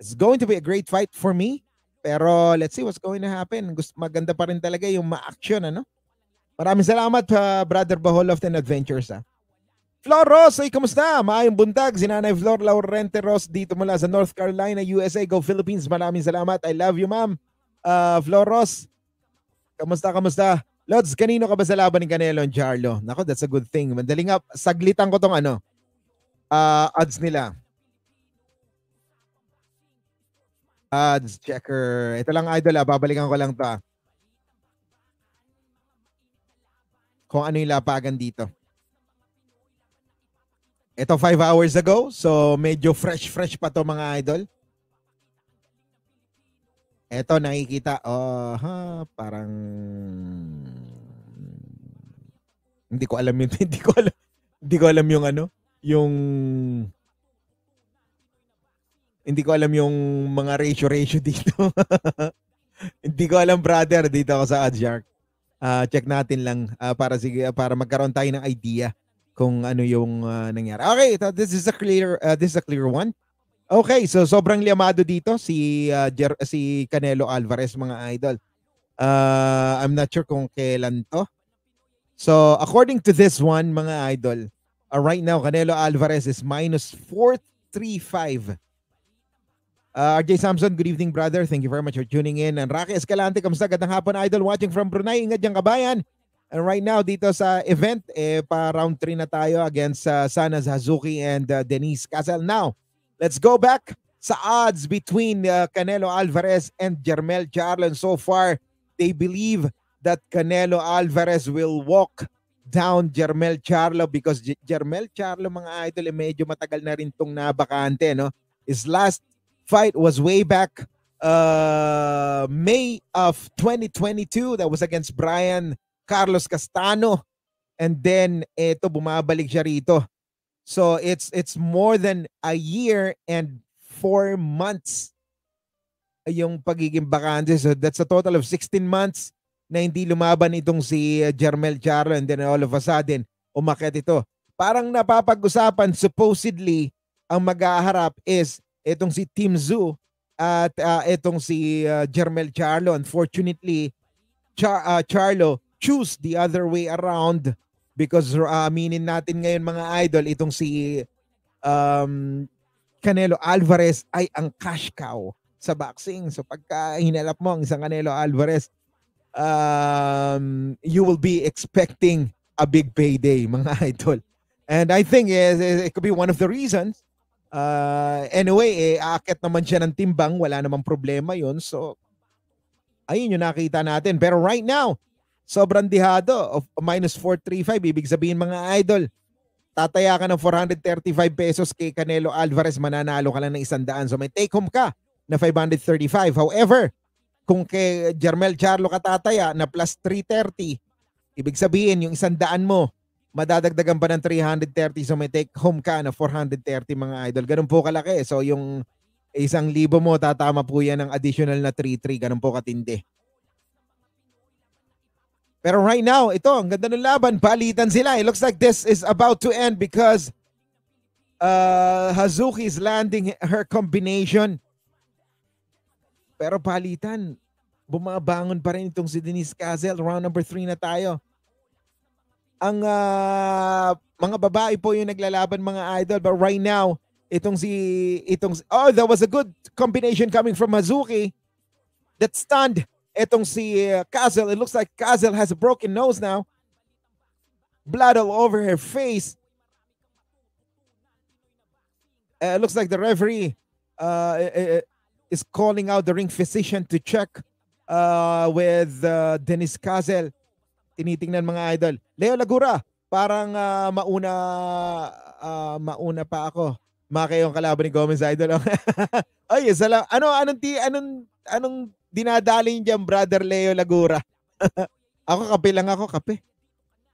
It's going to be a great fight for me. Pero let's see what's going to happen. Gusto, maganda pa rin talaga yung ma-action. Ano? Maraming salamat, uh, Brother Baholoft and Adventures. Ah. Flor Ross, ay kumusta? Maayong buntag, Sinanay Flor Laurente Ross dito mula sa North Carolina, USA. Go Philippines, maraming salamat. I love you, ma'am. Uh, Flor Ross, kumusta, kumusta? Lods, kanino ka ba sa laban ni Canelo and Jarlo? Nako, that's a good thing. Mandaling nga, saglitan ko tong ano, uh, odds nila. Odds checker. Ito lang idol ah, babalikan ko lang to ah. Kung ano yung lapagan dito. Ito 5 hours ago, so medyo fresh-fresh pa to mga idol. Ito nakikita, oh, ha, parang hindi ko alam yun, hindi ko alam, hindi ko alam yung ano, yung hindi ko alam yung mga ratio-ratio dito. hindi ko alam, brother, dito ako sa Adjark. Uh, ah, check natin lang uh, para sige uh, para magkaroon tayo ng idea kung ano yung uh, nangyari. Okay, this is a clear uh, this is a clear one. Okay, so sobrang liamado dito si uh, Jer- si Canelo Alvarez mga idol. Uh, I'm not sure kung kailan to. So according to this one mga idol, uh, right now Canelo Alvarez is minus 435. Uh, RJ Samson, good evening brother. Thank you very much for tuning in. And Rocky Escalante, kamusta? Gandang hapon idol watching from Brunei. Ingat dyan kabayan. And right now dito sa event, eh, pa round 3 na tayo against uh, Sana Hazuki and uh, Denise Casal. Now, let's go back sa odds between uh, Canelo Alvarez and Jermel Charlon. So far, they believe that Canelo Alvarez will walk down Jermel Charlo because J- Jermel Charlo mga idol eh, medyo matagal na rin tong nabakante no. His last fight was way back uh, May of 2022 that was against Brian Carlos Castano. And then ito bumabalik siya rito. So it's it's more than a year and four months yung pagiging bakante. So that's a total of 16 months na hindi lumaban itong si Jermel eh, Charlo and then all of a sudden umakyat ito. Parang napapag-usapan supposedly ang mag-aharap is itong si Team Zoo at uh, itong si uh, ah, Jermel Charlo. Unfortunately, Char- uh, Charlo choose the other way around because uh, aminin natin ngayon mga idol itong si um, Canelo Alvarez ay ang cash cow sa boxing. So pagka hinalap mo ang isang Canelo Alvarez, um, you will be expecting a big payday mga idol. And I think yes, eh, it could be one of the reasons. Uh, anyway, eh, aakit naman siya ng timbang. Wala namang problema yon So, ayun yung nakita natin. Pero right now, sobrang dihado of minus 435. Ibig sabihin mga idol, tataya ka ng 435 pesos kay Canelo Alvarez, mananalo ka lang ng 100. So may take home ka na 535. However, kung kay Jermel Charlo ka tataya na plus 330, ibig sabihin yung 100 mo, madadagdagan pa ng 330 so may take home ka na 430 mga idol. Ganun po kalaki. So yung isang libo mo, tatama po yan ng additional na 3-3. Ganun po katindi. Pero right now, ito, ang ganda ng laban. Palitan sila. It looks like this is about to end because uh, Hazuki is landing her combination. Pero palitan, bumabangon pa rin itong si Denise Cazel. Round number 3 na tayo. Ang uh, mga babae po yung naglalaban mga idol. But right now, itong si... Itong, oh, that was a good combination coming from Hazuki that stunned Etong si uh, Kazel, it looks like Kazel has a broken nose now. Blood all over her face. Uh, it looks like the referee uh, is calling out the ring physician to check uh, with uh, Dennis Kazel. Tinitingnan mga idol. Leo Lagura, parang uh, mauna uh, mauna pa ako. Maka yung kalaban ni Gomez Idol. Oy, sala- Ano anong anong anong dinadaling diyan brother Leo Lagura. ako, kape lang ako, kape.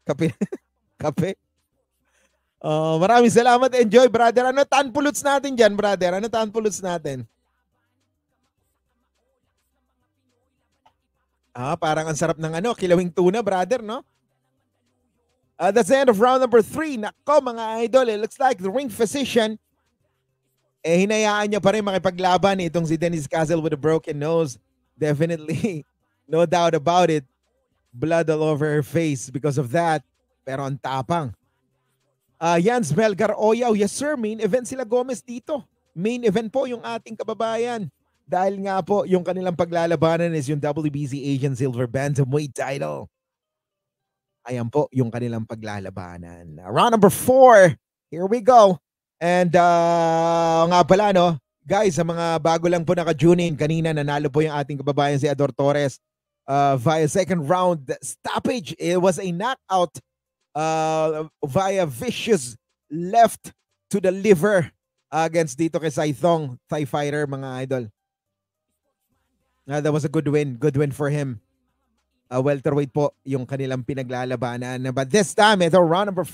Kape. kape. Uh, maraming salamat. Enjoy, brother. Ano tanpulots natin diyan, brother? Ano tanpulots natin? Ah, parang ang sarap ng ano, kilawing tuna, brother, no? Uh, that's the end of round number three. Nako, mga idol, it looks like the ring physician eh hinayaan niya pa rin makipaglaban itong si Dennis Castle with a broken nose definitely, no doubt about it, blood all over her face because of that. Pero ang tapang. Uh, Jans Belgar Oyaw, yes sir, main event sila Gomez dito. Main event po yung ating kababayan. Dahil nga po, yung kanilang paglalabanan is yung WBC Asian Silver Bantamweight title. Ayan po yung kanilang paglalabanan. Round number 4 Here we go. And uh, nga pala, no? Guys, sa mga bago lang po naka-tune kanina nanalo po yung ating kababayan si Ador Torres uh, via second round stoppage. It was a knockout uh, via vicious left to the liver against dito kay Saithong, Thai fighter mga idol. Uh, that was a good win. Good win for him. Uh, welterweight po yung kanilang pinaglalabanan. But this time, ito round number 4.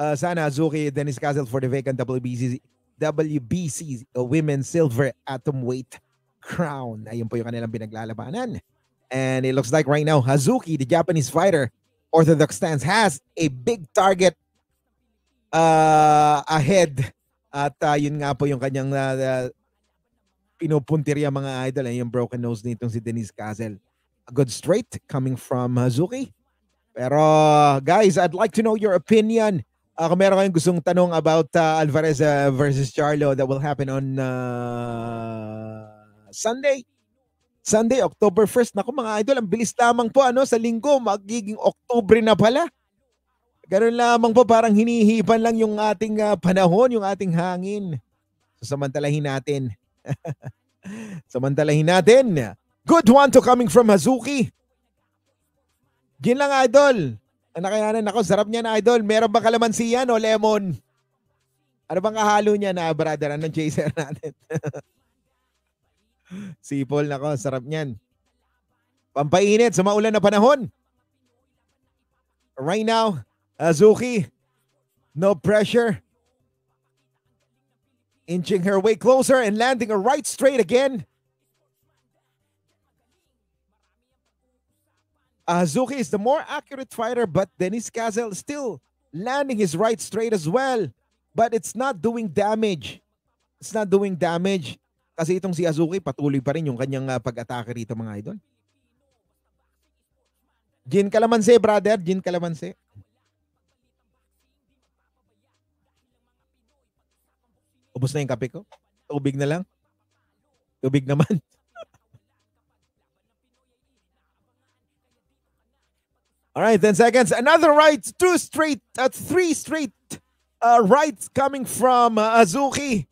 Uh, sana Azuki, Dennis Castle for the vacant WBC WBC Women's Silver Atomweight Crown. Ayun po yung kanilang pinaglalabanan. And it looks like right now, Hazuki, the Japanese fighter, Orthodox stance, has a big target uh, ahead. At uh, yun nga po yung kanyang uh, pinupuntirya mga idol. Ayun eh, yung broken nose nitong si Denise Castle. A good straight coming from Hazuki. Pero guys, I'd like to know your opinion. Uh, kung meron kayong gustong tanong about uh, Alvarez uh, versus Charlo that will happen on uh, Sunday. Sunday, October 1st. Naku mga idol, ang bilis lamang po ano, sa linggo, magiging October na pala. Ganun lamang po, parang hinihipan lang yung ating uh, panahon, yung ating hangin. So samantalahin natin. samantalahin natin. Good one to coming from Hazuki. Yun lang idol. Nakayanan ako, sarap niya na idol. Meron ba kalamansi yan o lemon? Ano bang kahalo niya na ah, brother? Anong chaser natin? Sipol nako, sarap niyan. Pampainit sa maulan na panahon. Right now, Azuki, no pressure. Inching her way closer and landing a right straight again. Azuki uh, is the more accurate fighter, but Dennis Castle still landing his right straight as well. But it's not doing damage. It's not doing damage. Kasi itong si Azuki, patuloy pa rin yung kanyang uh, pag-atake rito mga idol. Jin Kalamanse, brother. Jin Kalamanse. Ubus na yung kape ko. Tubig na lang. Tubig naman. All right, then seconds. Another right, two straight, uh, three straight uh, rights coming from uh, Azuki.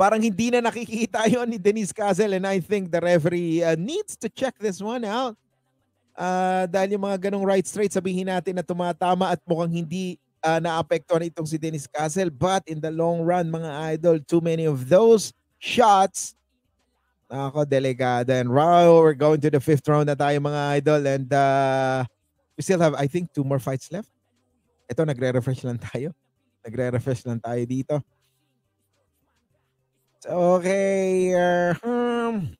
Parang hindi na nakikita yon ni Denise Castle and I think the referee uh, needs to check this one out. Uh, dahil yung mga ganong right straight, sabihin natin na tumatama at mukhang hindi uh, naapektuhan itong si Dennis Castle. But in the long run, mga idol, too many of those shots ako, delegada. And wow, we're going to the fifth round na tayo mga idol. And uh, we still have, I think, two more fights left. Ito, nagre-refresh lang tayo. Nagre-refresh lang tayo dito. okay. Uh, hmm.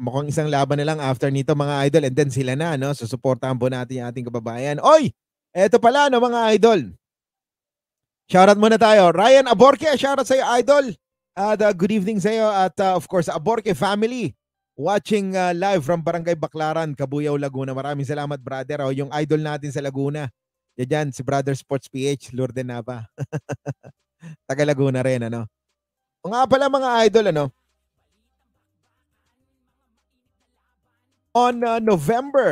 Mukhang isang laban na lang after nito mga idol. And then sila na, no? Susuportahan po natin yung ating kababayan. Oy! Eto pala, no, mga idol. Shoutout muna tayo. Ryan Aborque, shoutout sa'yo, idol. At uh, good evening sa iyo at uh, of course Aborque family watching uh, live from Barangay Baklaran, Kabuyao, Laguna. Maraming salamat brother. O, oh, yung idol natin sa Laguna. Diyan, si Brother Sports PH, Lourdes Nava. Taga Laguna rin, ano? O nga pala mga idol, ano? On uh, November,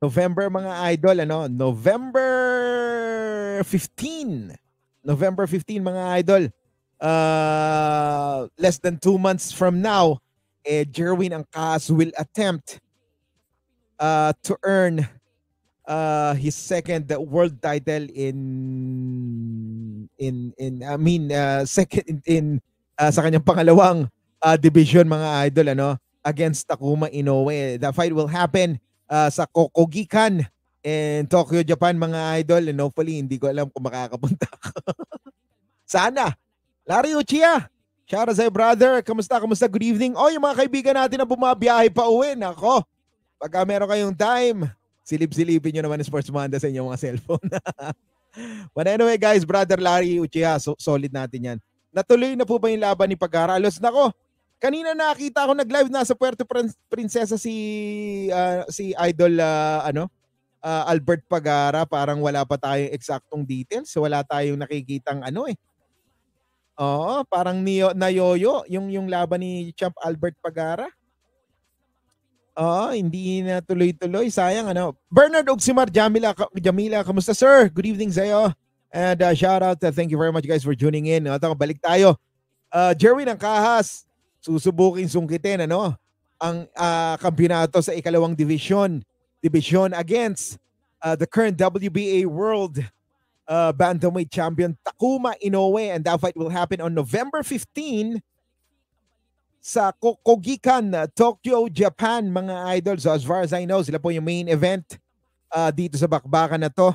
November mga idol, ano? November 15. November 15 mga idol uh, less than two months from now, eh, Jerwin Angkas will attempt uh, to earn uh, his second world title in in in I mean uh, second in, in uh, sa kanyang pangalawang uh, division mga idol ano against Takuma Inoue. The fight will happen uh, sa Kokogikan in Tokyo, Japan mga idol and hopefully hindi ko alam kung makakapunta ako. Sana Larry Uchiha, Shout out sa'yo, brother. Kamusta, kamusta? Good evening. O, oh, yung mga kaibigan natin na bumabiyahe pa uwi. Nako, pagka meron kayong time, silip-silipin nyo naman yung Sports Manda sa inyong mga cellphone. But anyway, guys, brother Larry Uchiha, so, solid natin yan. Natuloy na po ba yung laban ni Pagaralos? Nako, kanina nakita ako nag-live nasa Puerto Princesa si uh, si Idol uh, ano, uh, Albert Pagara, parang wala pa tayong eksaktong details. Wala tayong nakikitang ano eh Oo, parang niyo, nayoyo yung, yung laban ni Champ Albert Pagara. Oo, hindi na tuloy-tuloy. Sayang, ano. Bernard Ogsimar, Jamila, Jamila, kamusta sir? Good evening sa'yo. And uh, shout out, uh, thank you very much guys for tuning in. At uh, balik tayo. Uh, Jerwin ng Kahas, susubukin sungkitin, ano, ang uh, kampyonato sa ikalawang division. Division against uh, the current WBA World uh, bantamweight champion Takuma Inoue. And that fight will happen on November 15 sa Kogikan, uh, Tokyo, Japan, mga idols. So as far as I know, sila po yung main event uh, dito sa bakbakan na to.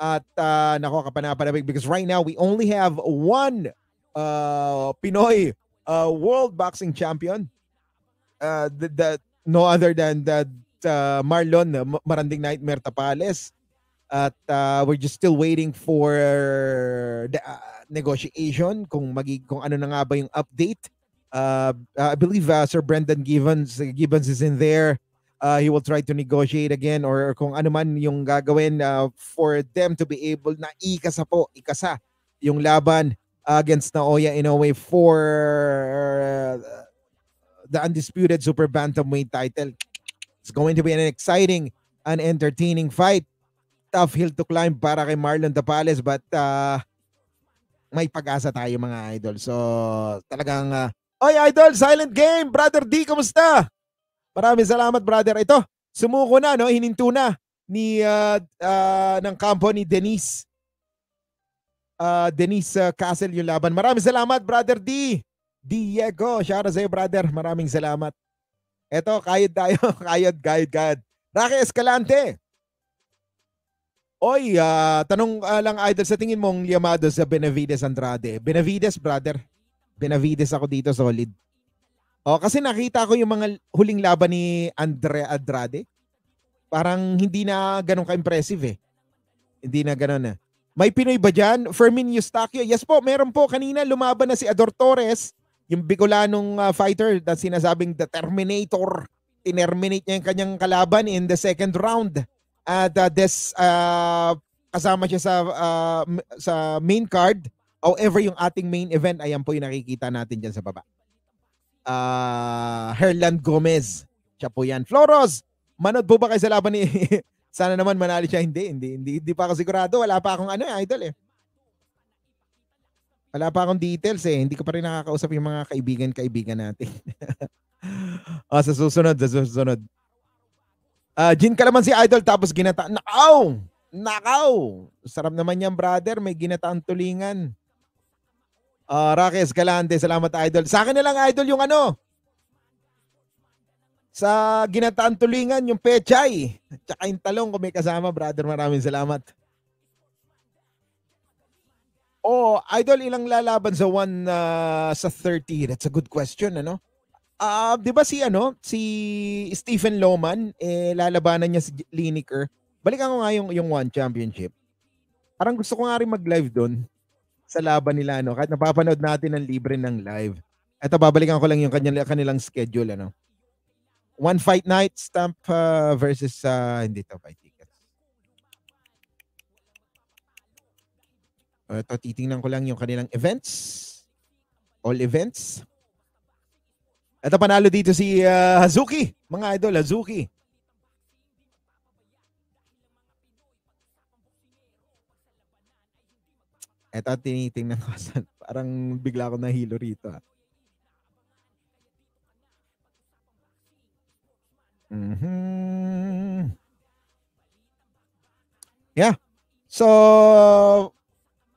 At uh, nako, kapanapanabig because right now we only have one uh, Pinoy uh, world boxing champion. Uh, that, that no other than that uh, Marlon uh, Maranding Nightmare Tapales. At uh, we're just still waiting for the uh, negotiation kung magig kung ano na nga ba yung update. Uh, I believe uh, Sir Brendan Gibbons Gibbons is in there. Uh, he will try to negotiate again or, kung ano man yung gagawin uh, for them to be able na ikasa po, ikasa yung laban uh, against Naoya Inoue for the undisputed super bantamweight title. It's going to be an exciting and entertaining fight tough hill to climb para kay Marlon Tapales but uh, may pag-asa tayo mga idol. So talagang uh, Oy idol, silent game. Brother D, kumusta? Maraming salamat brother. Ito, sumuko na no, hininto na ni uh, uh, ng kampo ni Denise. Uh, Denise uh, Castle yung laban. Maraming salamat brother D. Diego, shout out sa brother. Maraming salamat. Eto, kayod tayo. kayod, kayod, kayod. Rocky Escalante. Oy, uh, tanong uh, lang idol, sa tingin mong Yamada sa Benavides Andrade? Benavides, brother. Benavides ako dito, solid. Oh, kasi nakita ko yung mga huling laban ni Andre Andrade. Parang hindi na ganun ka-impressive eh. Hindi na ganun na. Eh. May Pinoy ba dyan? Fermin Eustaquio. Yes po, meron po. Kanina lumaban na si Ador Torres, yung Bicolanong uh, fighter na sinasabing the Terminator. Tinerminate niya yung kanyang kalaban in the second round at uh, this uh, ah, kasama siya sa, uh, sa main card. However, yung ating main event, ayan po yung nakikita natin diyan sa baba. Uh, Herland Gomez. Siya po yan. Floros, manood po ba kayo sa laban ni... Sana naman manali siya. Hindi, hindi, hindi, hindi pa ako sigurado. Wala pa akong ano, eh, idol eh. Wala pa akong details eh. Hindi ko pa rin nakakausap yung mga kaibigan-kaibigan natin. o, oh, sa susunod, sa susunod. Uh, gin kalamansi idol tapos ginata. Nakaw! Nakaw! Sarap naman yan, brother. May ginataang tulingan. Uh, ah, Rocky Escalante, salamat idol. Sa akin na lang idol yung ano. Sa ginataan tulingan, yung pechay. Tsaka yung talong kung may kasama, brother. Maraming salamat. Oh, idol, ilang lalaban sa one uh, sa 30? That's a good question, ano? Uh, 'di ba si ano, si Stephen Loman eh lalabanan niya si Lineker. Balikan ko nga yung yung one championship. Parang gusto ko nga rin mag-live doon sa laban nila ano, kahit napapanood natin ng libre ng live. Ito babalikan ko lang yung kanilang kanilang schedule ano. One fight night stamp uh, versus uh, hindi to fight tickets. Ito titingnan ko lang yung kanilang events. All events. At panalo dito si uh, Hazuki. Mga idol, Hazuki. Eto tinitingnan ko. Parang bigla ko nahilo rito. Ah. Mm-hmm. Yeah. So,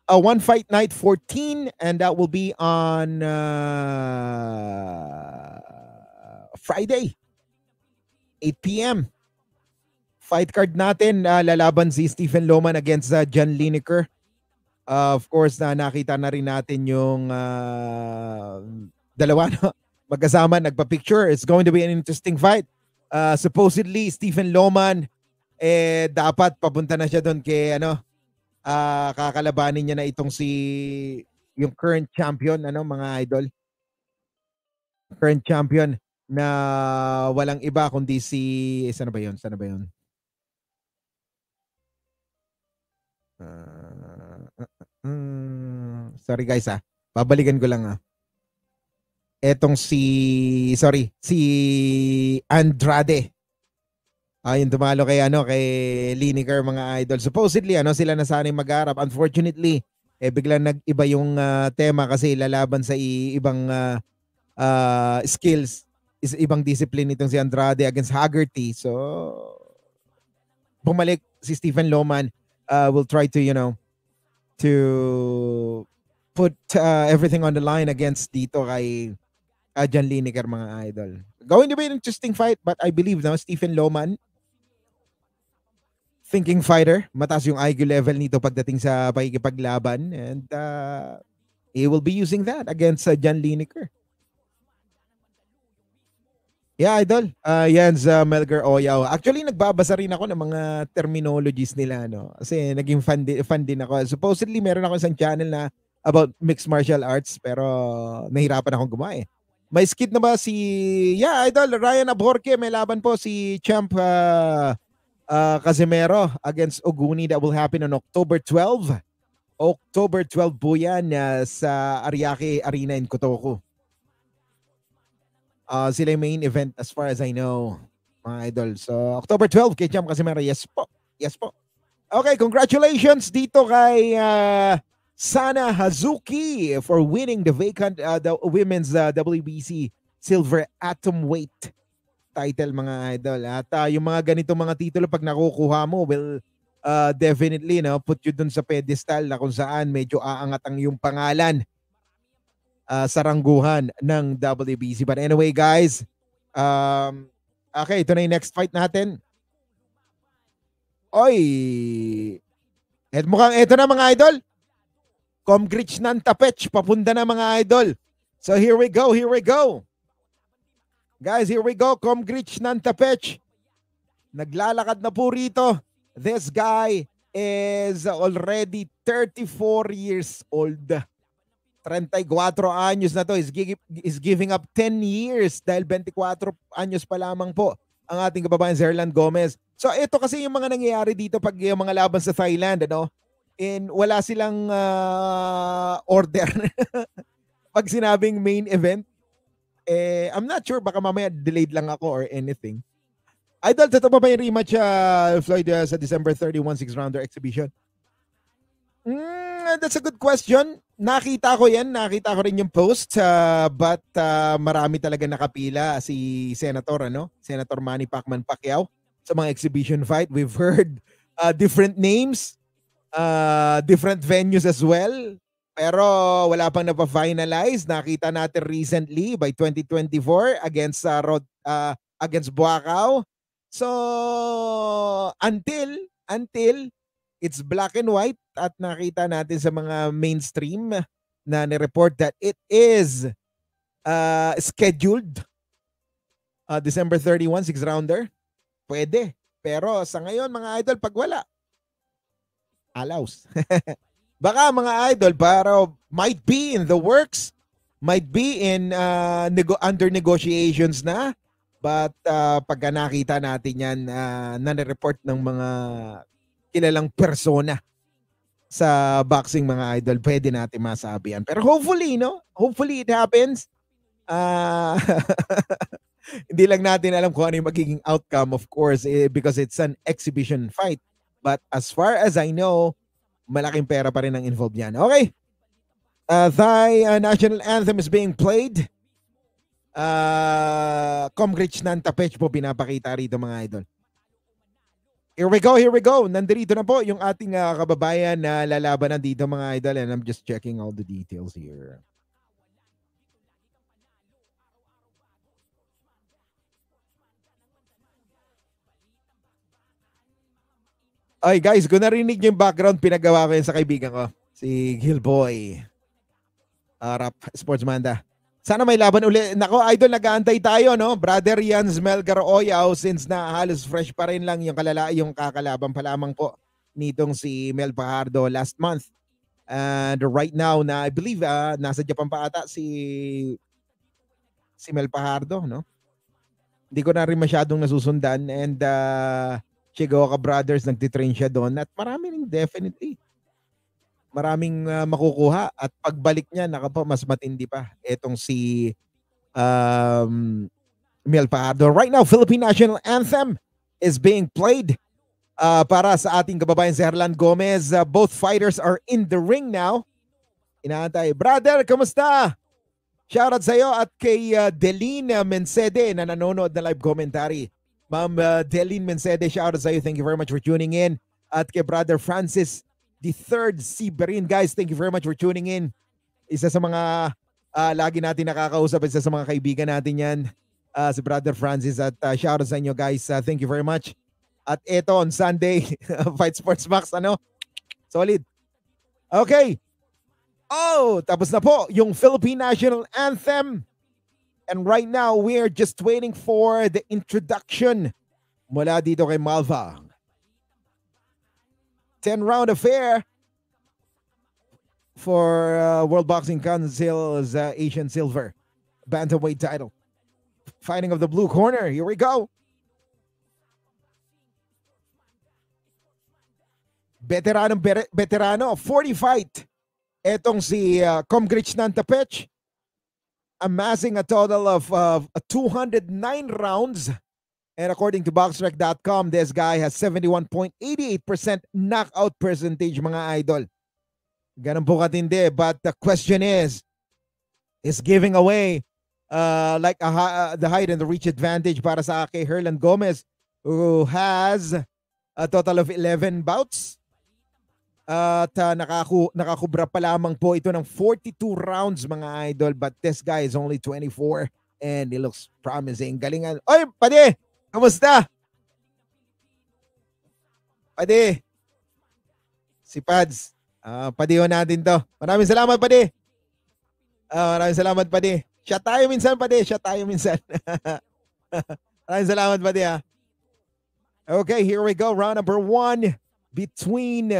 a one fight night 14, and that will be on. Uh, Friday, 8 p.m. Fight card natin, uh, lalaban si Stephen Loman against uh, ah, John Lineker. Uh, of course, na nakita na rin natin yung uh, dalawa no? magkasama, nagpa-picture. It's going to be an interesting fight. Uh, supposedly, Stephen Loman, eh, dapat papunta na siya doon kay, ano, uh, kakalabanin niya na itong si, yung current champion, ano, mga idol. Current champion na walang iba kundi si sana ba 'yon? Sana ba 'yon? Ah, uh, uh, uh, sorry guys ah. Babalikan ko lang ah. Etong si sorry, si Andrade. Ah, yung tumalo kay ano kay Lineker mga idol. Supposedly ano sila na sana mag-arap. Unfortunately, eh biglang nag-iba yung uh, tema kasi lalaban sa ibang uh, uh, skills is ibang discipline itong si Andrade against Haggerty. So, bumalik si Stephen Loman uh, will try to, you know, to put uh, everything on the line against dito kay uh, John Lineker, mga idol. Going to be an interesting fight, but I believe now Stephen Loman, thinking fighter, mataas yung IQ level nito pagdating sa pakikipaglaban, and uh, he will be using that against uh, John Lineker. Yeah, idol. Uh, yan sa Melgar Oyao. Actually, nagbabasa rin ako ng mga terminologies nila. No? Kasi naging fan, di- fan din ako. Supposedly, meron ako isang channel na about mixed martial arts pero nahirapan akong gumawa eh. May skit na ba si... Yeah, idol. Ryan Aborque. May laban po si Champ uh, uh, Casimero against Oguni that will happen on October 12. October 12 po yan uh, sa Ariake Arena in Kotoko. Uh, sila yung main event as far as I know, mga idol. So, October 12, kay Jam Casimero. Yes po. Yes po. Okay, congratulations dito kay uh, Sana Hazuki for winning the vacant uh, the women's uh, WBC silver atom weight title mga idol. At uh, yung mga ganito mga titulo pag nakukuha mo, will uh, definitely no, put you dun sa pedestal na kung saan medyo aangat ang yung pangalan uh, ah, sarangguhan ng WBC. But anyway, guys, um, okay, ito na yung next fight natin. Oy! Et mukhang ito na mga idol. Comgrich ng tapech, papunta na mga idol. So here we go, here we go. Guys, here we go. Comgrich ng tapech. Naglalakad na po rito. This guy is already 34 years old. 34 anyos na to is, give, is giving up 10 years dahil 24 anyos pa lamang po ang ating kababayan Zerland Gomez. So ito kasi yung mga nangyayari dito pag yung mga laban sa Thailand, ano? In wala silang uh, order. pag sinabing main event, eh, I'm not sure, baka mamaya delayed lang ako or anything. Idol, totoo pa ba yung rematch uh, Floyd uh, sa December 31 six-rounder exhibition? Mm, that's a good question nakita ko yan, nakita ko rin yung post, uh, but uh, marami talaga nakapila si Senator, ano? Senator Manny Pacman Pacquiao sa mga exhibition fight. We've heard uh, different names, uh, different venues as well. Pero wala pang napa-finalize. Nakita natin recently by 2024 against uh, Rod, uh, against Buacao. So until until It's black and white at nakita natin sa mga mainstream na ni-report that it is uh, scheduled uh, December 31, six-rounder. Pwede. Pero sa ngayon, mga idol, pag wala, alaws. Baka mga idol, para might be in the works, might be in uh, nego- under negotiations na. But uh, pag nakita natin yan, uh, na report ng mga kilalang persona sa boxing mga idol, pwede natin masabi yan. Pero hopefully, no? Hopefully it happens. Uh, hindi lang natin alam kung ano yung magiging outcome, of course, eh, because it's an exhibition fight. But as far as I know, malaking pera pa rin ang involved yan. Okay. Uh, thy uh, national anthem is being played. Uh, Comrade Nantapech po binapakita rito mga idol. Here we go, here we go. Nandito na po yung ating uh, kababayan na lalaban dito mga idol and I'm just checking all the details here. Ay guys, kung narinig yung background, pinagawa ko yun sa kaibigan ko, si Gilboy. Uh, rap, da. Sana may laban uli. Nako, idol, nag-aantay tayo, no? Brother Jans Melgar Oyaw, since na halos fresh pa rin lang yung, kalala, yung kakalaban pa lamang ko nitong si Mel Pajardo last month. And right now, na I believe, uh, nasa Japan pa ata si, si Mel Pajardo, no? Hindi ko na rin masyadong nasusundan. And uh, ah, Chigawa Brothers, nagtitrain siya doon. At marami rin definitely maraming uh, makukuha at pagbalik niya nakapa mas matindi pa etong si um Mel Paado. Right now, Philippine National Anthem is being played uh, para sa ating kababayan si Gomez. Uh, both fighters are in the ring now. Inaantay. Brother, kamusta? Shoutout sa iyo at kay uh, Delina Mencede na nanonood na live commentary. Ma'am uh, Delin Mencede, shoutout sa iyo. Thank you very much for tuning in. At kay Brother Francis the third Siberian. Guys, thank you very much for tuning in. Isa sa mga uh, lagi natin nakakausap, isa sa mga kaibigan natin yan, uh, si Brother Francis. At uh, ah, shout out sa inyo guys. Uh, thank you very much. At eto on Sunday, Fight Sports Max, ano? Solid. Okay. Oh, tapos na po yung Philippine National Anthem. And right now, we are just waiting for the introduction mula dito kay Malva. 10 round affair for uh, World Boxing Council's uh, Asian Silver Bantamweight title. Fighting of the blue corner. Here we go. Veterano, veterano, 40 fight. Etong si uh, Comgrich Nantapech amassing a total of uh, 209 rounds And according to BoxRec.com, this guy has 71.88% knockout percentage, mga idol. Ganun po katindi. But the question is, is giving away uh, like a, uh, the height and the reach advantage para sa kay Herland Gomez, who has a total of 11 bouts. At uh, nakaku nakakubra pa lamang po ito ng 42 rounds mga idol but this guy is only 24 and he looks promising. Galingan. Oy, pade! Kamusta? Pade. Si Pads. Uh, ah, padiho natin to. Maraming salamat, Pade. Uh, maraming salamat, Pade. Siya tayo minsan, Pade. Siya tayo minsan. maraming salamat, Pade. Ha? Ah. Okay, here we go. Round number one between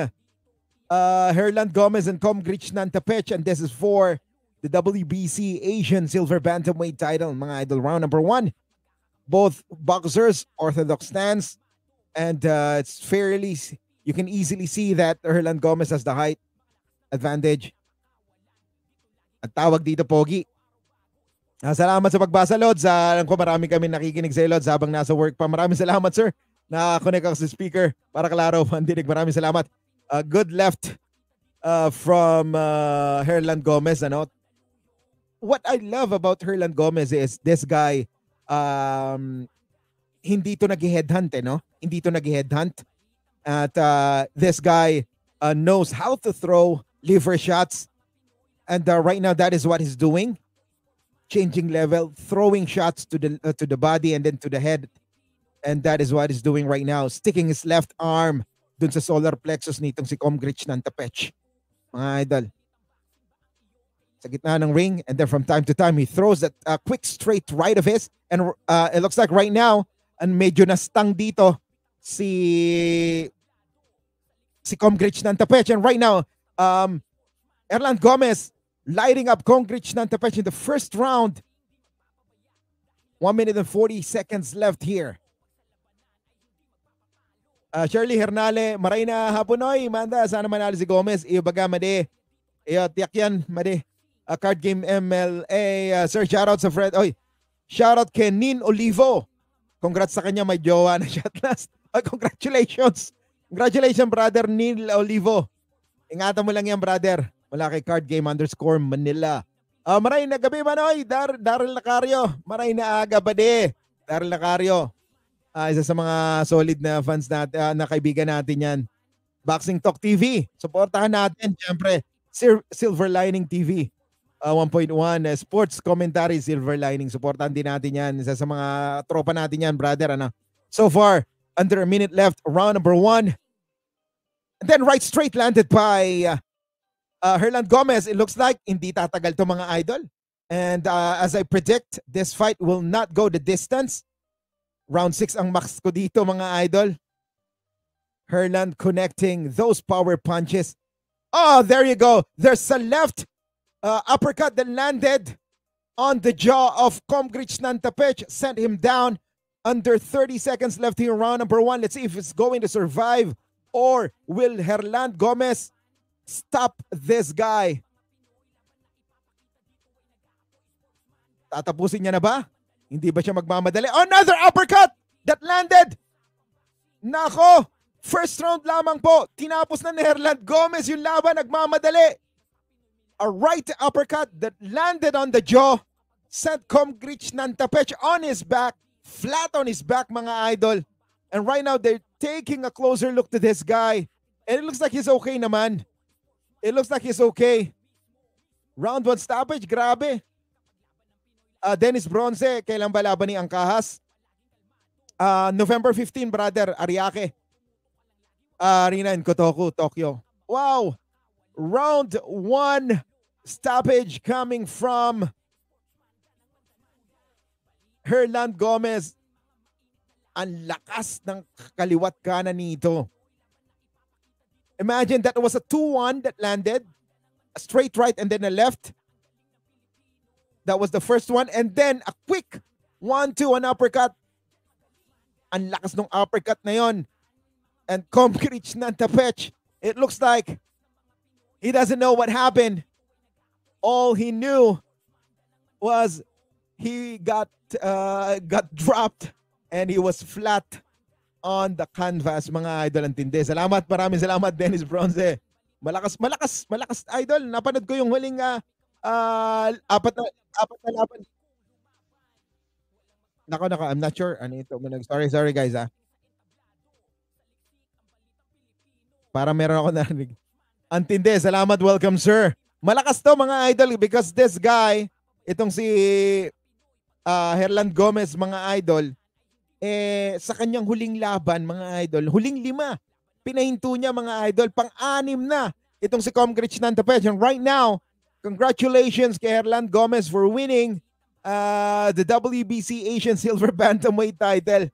uh, Herland Gomez and Comgrich Nantapech. And this is for the WBC Asian Silver Bantamweight title. Mga idol, round number one. both boxers, orthodox stance, and uh, it's fairly you can easily see that Erland Gomez has the height advantage. At tawag dito, Pogi. Ah, salamat sa pagbasa, Lods. Ah, alam ko marami kami nakikinig sa Lods habang nasa work pa. Maraming salamat, sir. Na-connect ako sa speaker para klaro pandinig. Maraming salamat. Uh, good left uh, from uh, Herland Gomez. Ano? What I love about Herland Gomez is this guy – um, hindi to nag-headhunt eh, no? Hindi to nag-headhunt. At uh, this guy uh, knows how to throw liver shots. And uh, right now, that is what he's doing. Changing level, throwing shots to the uh, to the body and then to the head. And that is what he's doing right now. Sticking his left arm dun sa solar plexus nitong si Comgrich ng Tapech. Mga idol. sa gitna ng ring. And then from time to time, he throws that uh, quick straight right of his. And uh, it looks like right now, and medyo nastang dito si si Comgrich Nantapech. And right now, um, Erland Gomez lighting up Congrich Nantapech in the first round. One minute and 40 seconds left here. Uh, Shirley Hernale, maray na hapunoy, manda, sana manalo si Gomez. Iyo baga, made. Iyo, tiyak yan, uh, Card Game MLA. Uh, sir, shoutout sa Fred. Oy, shoutout kay Nin Olivo. Congrats sa kanya, may jowa na siya at last. Oy, congratulations. Congratulations, brother Neil Olivo. Ingatan mo lang yan, brother. Mula kay Card Game underscore Manila. Uh, maray na gabi, Manoy. Dar Daryl Nacario. Maray na aga, bade. Daryl Nacario. Uh, ah, isa sa mga solid na fans natin, uh, ah, na kaibigan natin yan. Boxing Talk TV. Supportahan natin, syempre. Silver Lining TV uh, 1.1 uh, sports commentary silver lining. Suportahan din natin 'yan. Isa sa mga tropa natin 'yan, brother, ano. So far, under a minute left, round number 1. And then right straight landed by uh, uh, Herland Gomez. It looks like hindi tatagal to mga idol. And uh, as I predict, this fight will not go the distance. Round 6 ang max ko dito mga idol. Herland connecting those power punches. Oh, there you go. There's a left uh, uppercut that landed on the jaw of Komgrich Nantapech, sent him down under 30 seconds left here round number one. Let's see if it's going to survive or will Herland Gomez stop this guy? Tatapusin niya na ba? Hindi ba siya magmamadali? Another uppercut that landed! Nako! First round lamang po, tinapos na ni Herland Gomez yung laban, nagmamadali. a right uppercut that landed on the jaw, sent Komgrich Nantapech on his back, flat on his back, mga idol. And right now, they're taking a closer look to this guy. And it looks like he's okay naman. It looks like he's okay. Round one stoppage, grabe. Uh, Dennis Bronze, kailan ba laban ni Angkahas? Uh, November 15, brother, Ariake. Uh, Arena in Kotoku, Tokyo. Wow. Round one stoppage coming from Herland Gomez. Ang lakas ng kaliwat kanan nito. Imagine that was a 2-1 that landed. A straight right and then a left. That was the first one. And then a quick 1-2, an uppercut. Ang lakas ng uppercut na yon. And Komkrich ng It looks like he doesn't know what happened all he knew was he got uh, got dropped and he was flat on the canvas mga idol antindi. Salamat, maraming salamat Dennis Bronze. Malakas, malakas, malakas idol. Napanood ko yung huling uh, uh, apat na apat na laban. Nako, nako, I'm not sure. Ano ito? Sorry, sorry guys ah. Para meron ako narinig. Antinde, salamat. Welcome, sir. Malakas to mga idol because this guy, itong si uh, Herland Gomez mga idol, eh, sa kanyang huling laban mga idol, huling lima, pinahinto niya mga idol, pang-anim na itong si Comgrich Nantapet. And right now, congratulations kay Herland Gomez for winning uh, the WBC Asian Silver Bantamweight title.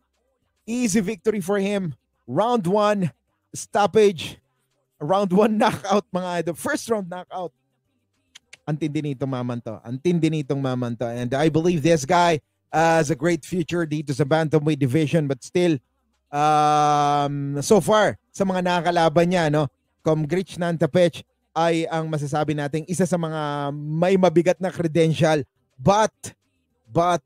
Easy victory for him. Round 1, stoppage. Round 1 knockout mga idol. First round knockout ang tindi nitong maman to. nitong mamanto. And I believe this guy uh, has a great future dito sa Bantamweight division but still um, so far sa mga nakakalaban niya no Comgrich Nantapech ay ang masasabi nating isa sa mga may mabigat na credential but but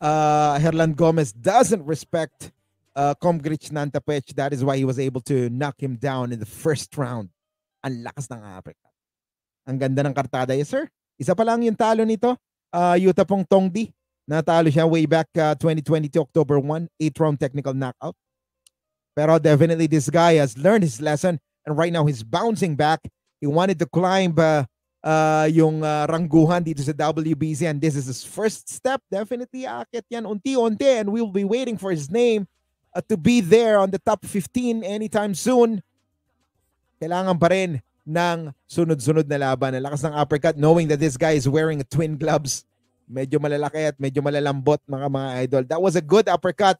uh, Herland Gomez doesn't respect uh, Comgrich Nantapech that is why he was able to knock him down in the first round ang lakas ng Africa ang ganda ng kartada. Yes, sir. Isa pa lang yung talo nito. Uh, Yuta pong Tongdi. Natalo siya way back uh, ah, 2022, October 1, 8-round technical knockout. Pero definitely this guy has learned his lesson and right now he's bouncing back. He wanted to climb uh, uh, yung uh, rangguhan dito sa WBC and this is his first step. Definitely akit yan unti-unti and we will be waiting for his name uh, to be there on the top 15 anytime soon. Kailangan pa rin ng sunod-sunod na laban. Ang lakas ng uppercut knowing that this guy is wearing twin gloves. Medyo malalaki at medyo malalambot mga mga idol. That was a good uppercut.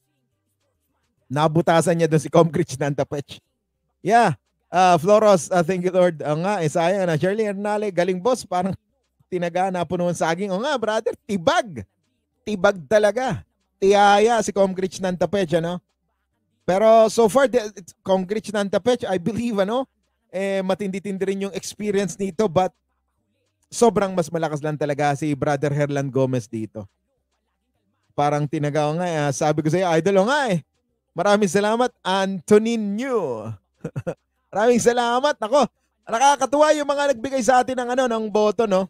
Nabutasan niya doon si Comcritch Nantapech. Yeah. Uh, Floros, uh, thank you Lord. Uh, nga, eh, sayang na. Ano, Shirley Hernale, galing boss. Parang tinaga na puno ng saging. O nga, brother, tibag. Tibag talaga. Tiyaya si Comcritch Nantapech, ano? Pero so far, Comcritch Nantapech, I believe, ano, eh, matindi-tindi rin yung experience nito but sobrang mas malakas lang talaga si Brother Herland Gomez dito. Parang tinagaw nga, eh. sabi ko sa iyo, idol nga eh. Maraming salamat, Antonin New. Maraming salamat. Ako, nakakatuwa yung mga nagbigay sa atin ng ano, ng boto, no?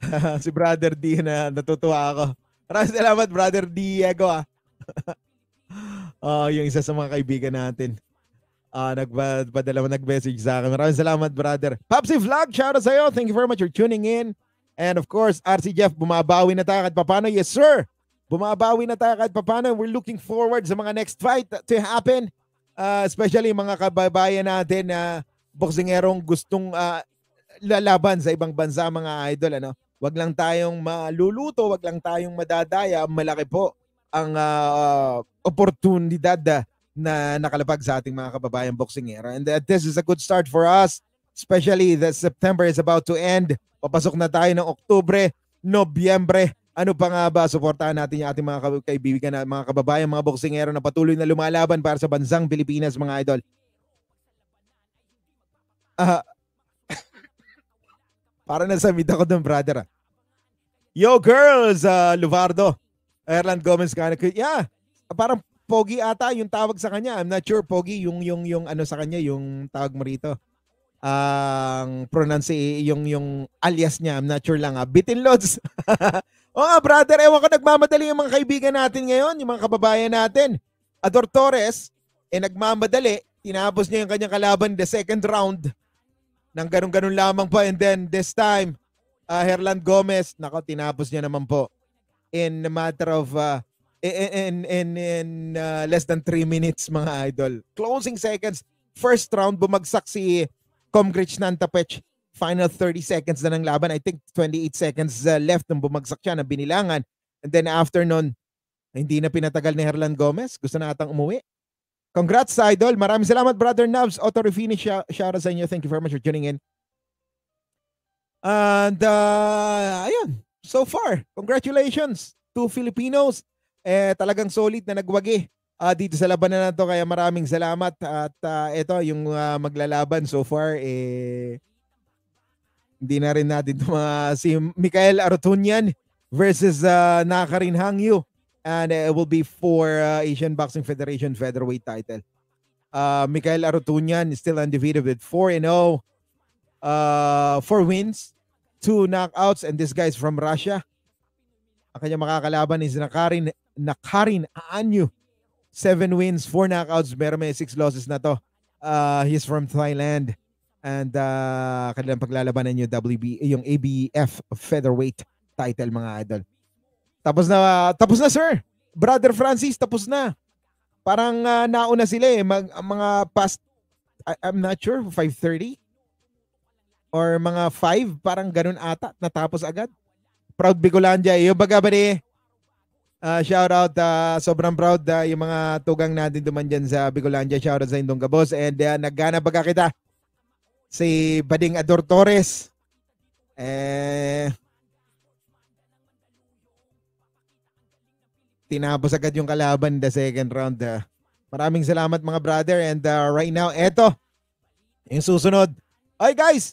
si Brother D na natutuwa ako. Maraming salamat, Brother Diego. Ah. uh, yung isa sa mga kaibigan natin. Uh, nagpadala mo, nag-message sa akin. Maraming salamat, brother. Popsy Vlog, shout out sa'yo. Thank you very much for tuning in. And of course, RC Jeff, bumabawi na tayo kahit papano. Yes, sir. Bumabawi na tayo kahit papano. We're looking forward sa mga next fight to happen. Uh, especially mga kababayan natin na uh, boksingerong gustong uh, lalaban sa ibang bansa, mga idol. Ano? Wag lang tayong maluluto, wag lang tayong madadaya. Malaki po ang uh, oportunidad ah, na nakalapag sa ating mga kababayan boksingera. And uh, this is a good start for us, especially that September is about to end. Papasok na tayo ng Oktubre, Nobyembre. Ano pa nga ba? Suportahan natin yung ating mga kaibigan, na, mga kababayan, mga boksingero na patuloy na lumalaban para sa bansang Pilipinas, mga idol. Uh, para nasamid ako ng brother. Ah. Yo, girls! Uh, Luvardo. Erland Gomez kind of, yeah. Parang pogi ata yung tawag sa kanya. I'm not sure pogi yung yung yung ano sa kanya, yung tawag mo rito. Ang uh, pronunciation yung yung alias niya, I'm not sure lang ah. Bitin Lods. Oo nga, brother, ewan ko nagmamadali yung mga kaibigan natin ngayon, yung mga kababayan natin. Ador Torres, eh nagmamadali, tinapos niya yung kanyang kalaban the second round ng ganun-ganun lamang po. And then this time, uh, Herland Gomez, nako, tinapos niya naman po in a matter of uh, in in in uh, less than 3 minutes mga idol. Closing seconds, first round bumagsak si Comgrich Nantapech. Final 30 seconds na ng laban. I think 28 seconds uh, left nung bumagsak siya na binilangan. And then after nun, hindi na pinatagal ni Herland Gomez. Gusto na atang umuwi. Congrats sa Idol. Maraming salamat, Brother Nubs. Auto refinish shout sa inyo. Thank you very much for tuning in. And uh, ayun, so far, congratulations to Filipinos. Eh, talagang solid na nagwagi uh, dito sa labanan na to. Kaya maraming salamat. At uh, ah, ito, yung uh, maglalaban so far, eh, hindi na rin natin ito si Mikael Arotunian versus uh, Nakarin Hangyu and uh, it will be for uh, Asian Boxing Federation featherweight title. Uh, Mikael Arutunyan is still undefeated with 4 and 0, uh, four wins, two knockouts, and this guy's from Russia. Ang kanyang makakalaban is Nakarin, Nakarin Aanyu. Seven wins, four knockouts, meron may six losses na to. Uh, he's from Thailand. And uh, kanilang paglalabanan yung WB, yung ABF featherweight title mga idol. Tapos na, tapos na sir. Brother Francis, tapos na. Parang uh, nauna sila eh. Mag, mga past, I, I'm not sure, 5.30? Or mga 5, parang ganun ata. Natapos agad. Proud Bicolandia. Yung baga ba ni, uh, ah, shout out, uh, ah, sobrang proud uh, yung mga tugang natin duman dyan sa Bicolandia. Shout out sa Indong Gabos. And uh, nagana baga kita si Bading Ador Torres. Eh, tinapos agad yung kalaban the second round. Uh, maraming salamat mga brother and uh, right now eto yung susunod. Ay guys,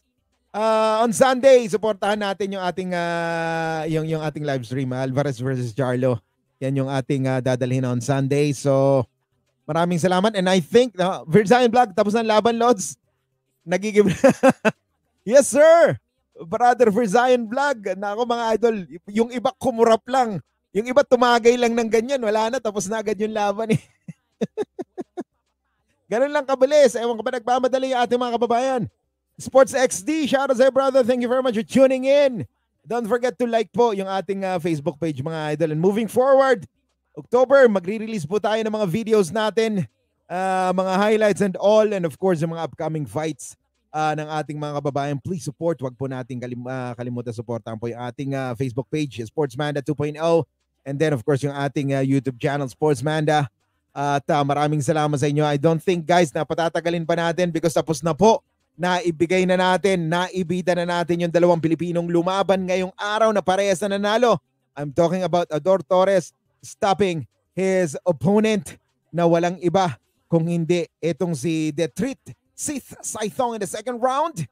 uh, on Sunday suportahan natin yung ating uh, yung yung ating live stream Alvarez versus Jarlo. Yan yung ating uh, dadalhin on Sunday. So maraming salamat and I think uh, Virgin Vlog tapos na laban lords. Nagigib Yes sir. Brother for Zion Vlog. Nako mga idol, yung iba kumurap lang. Yung iba tumagay lang ng ganyan, wala na, tapos na agad yung laban eh. Ganun lang kabilis. Ewan ko ba nagpamadali yung ating mga kababayan. Sports XD, shout out sa'yo brother. Thank you very much for tuning in. Don't forget to like po yung ating uh, Facebook page mga idol. And moving forward, October, magre-release po tayo ng mga videos natin, uh, mga highlights and all, and of course, yung mga upcoming fights uh, ng ating mga kababayan. Please support. wag po natin kalim- uh, kalimutan supportan po yung ating uh, Facebook page, Sportsmanda 2.0. And then of course yung ating uh, YouTube channel Sports Manda. At uh, maraming salamat sa inyo. I don't think guys na patatagalin pa natin because tapos na po Naibigay na natin, naibida na natin yung dalawang Pilipinong lumaban ngayong araw na parehas na nanalo. I'm talking about Ador Torres stopping his opponent na walang iba kung hindi itong si Detrit Sith Saithong in the second round.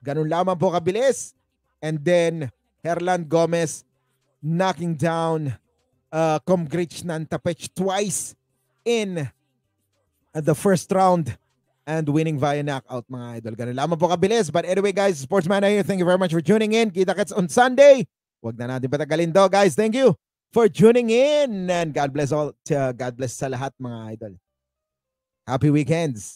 Ganun lamang po kabilis. And then Herland Gomez knocking down uh, Komgrich Nantapech twice in uh, the first round and winning via knockout mga idol. Ganun lamang po kabilis. But anyway guys, Sportsman here. Thank you very much for tuning in. Kita kits on Sunday. Huwag na natin patagalin daw guys. Thank you for tuning in and God bless all. Uh, God bless sa lahat mga idol. Happy weekends.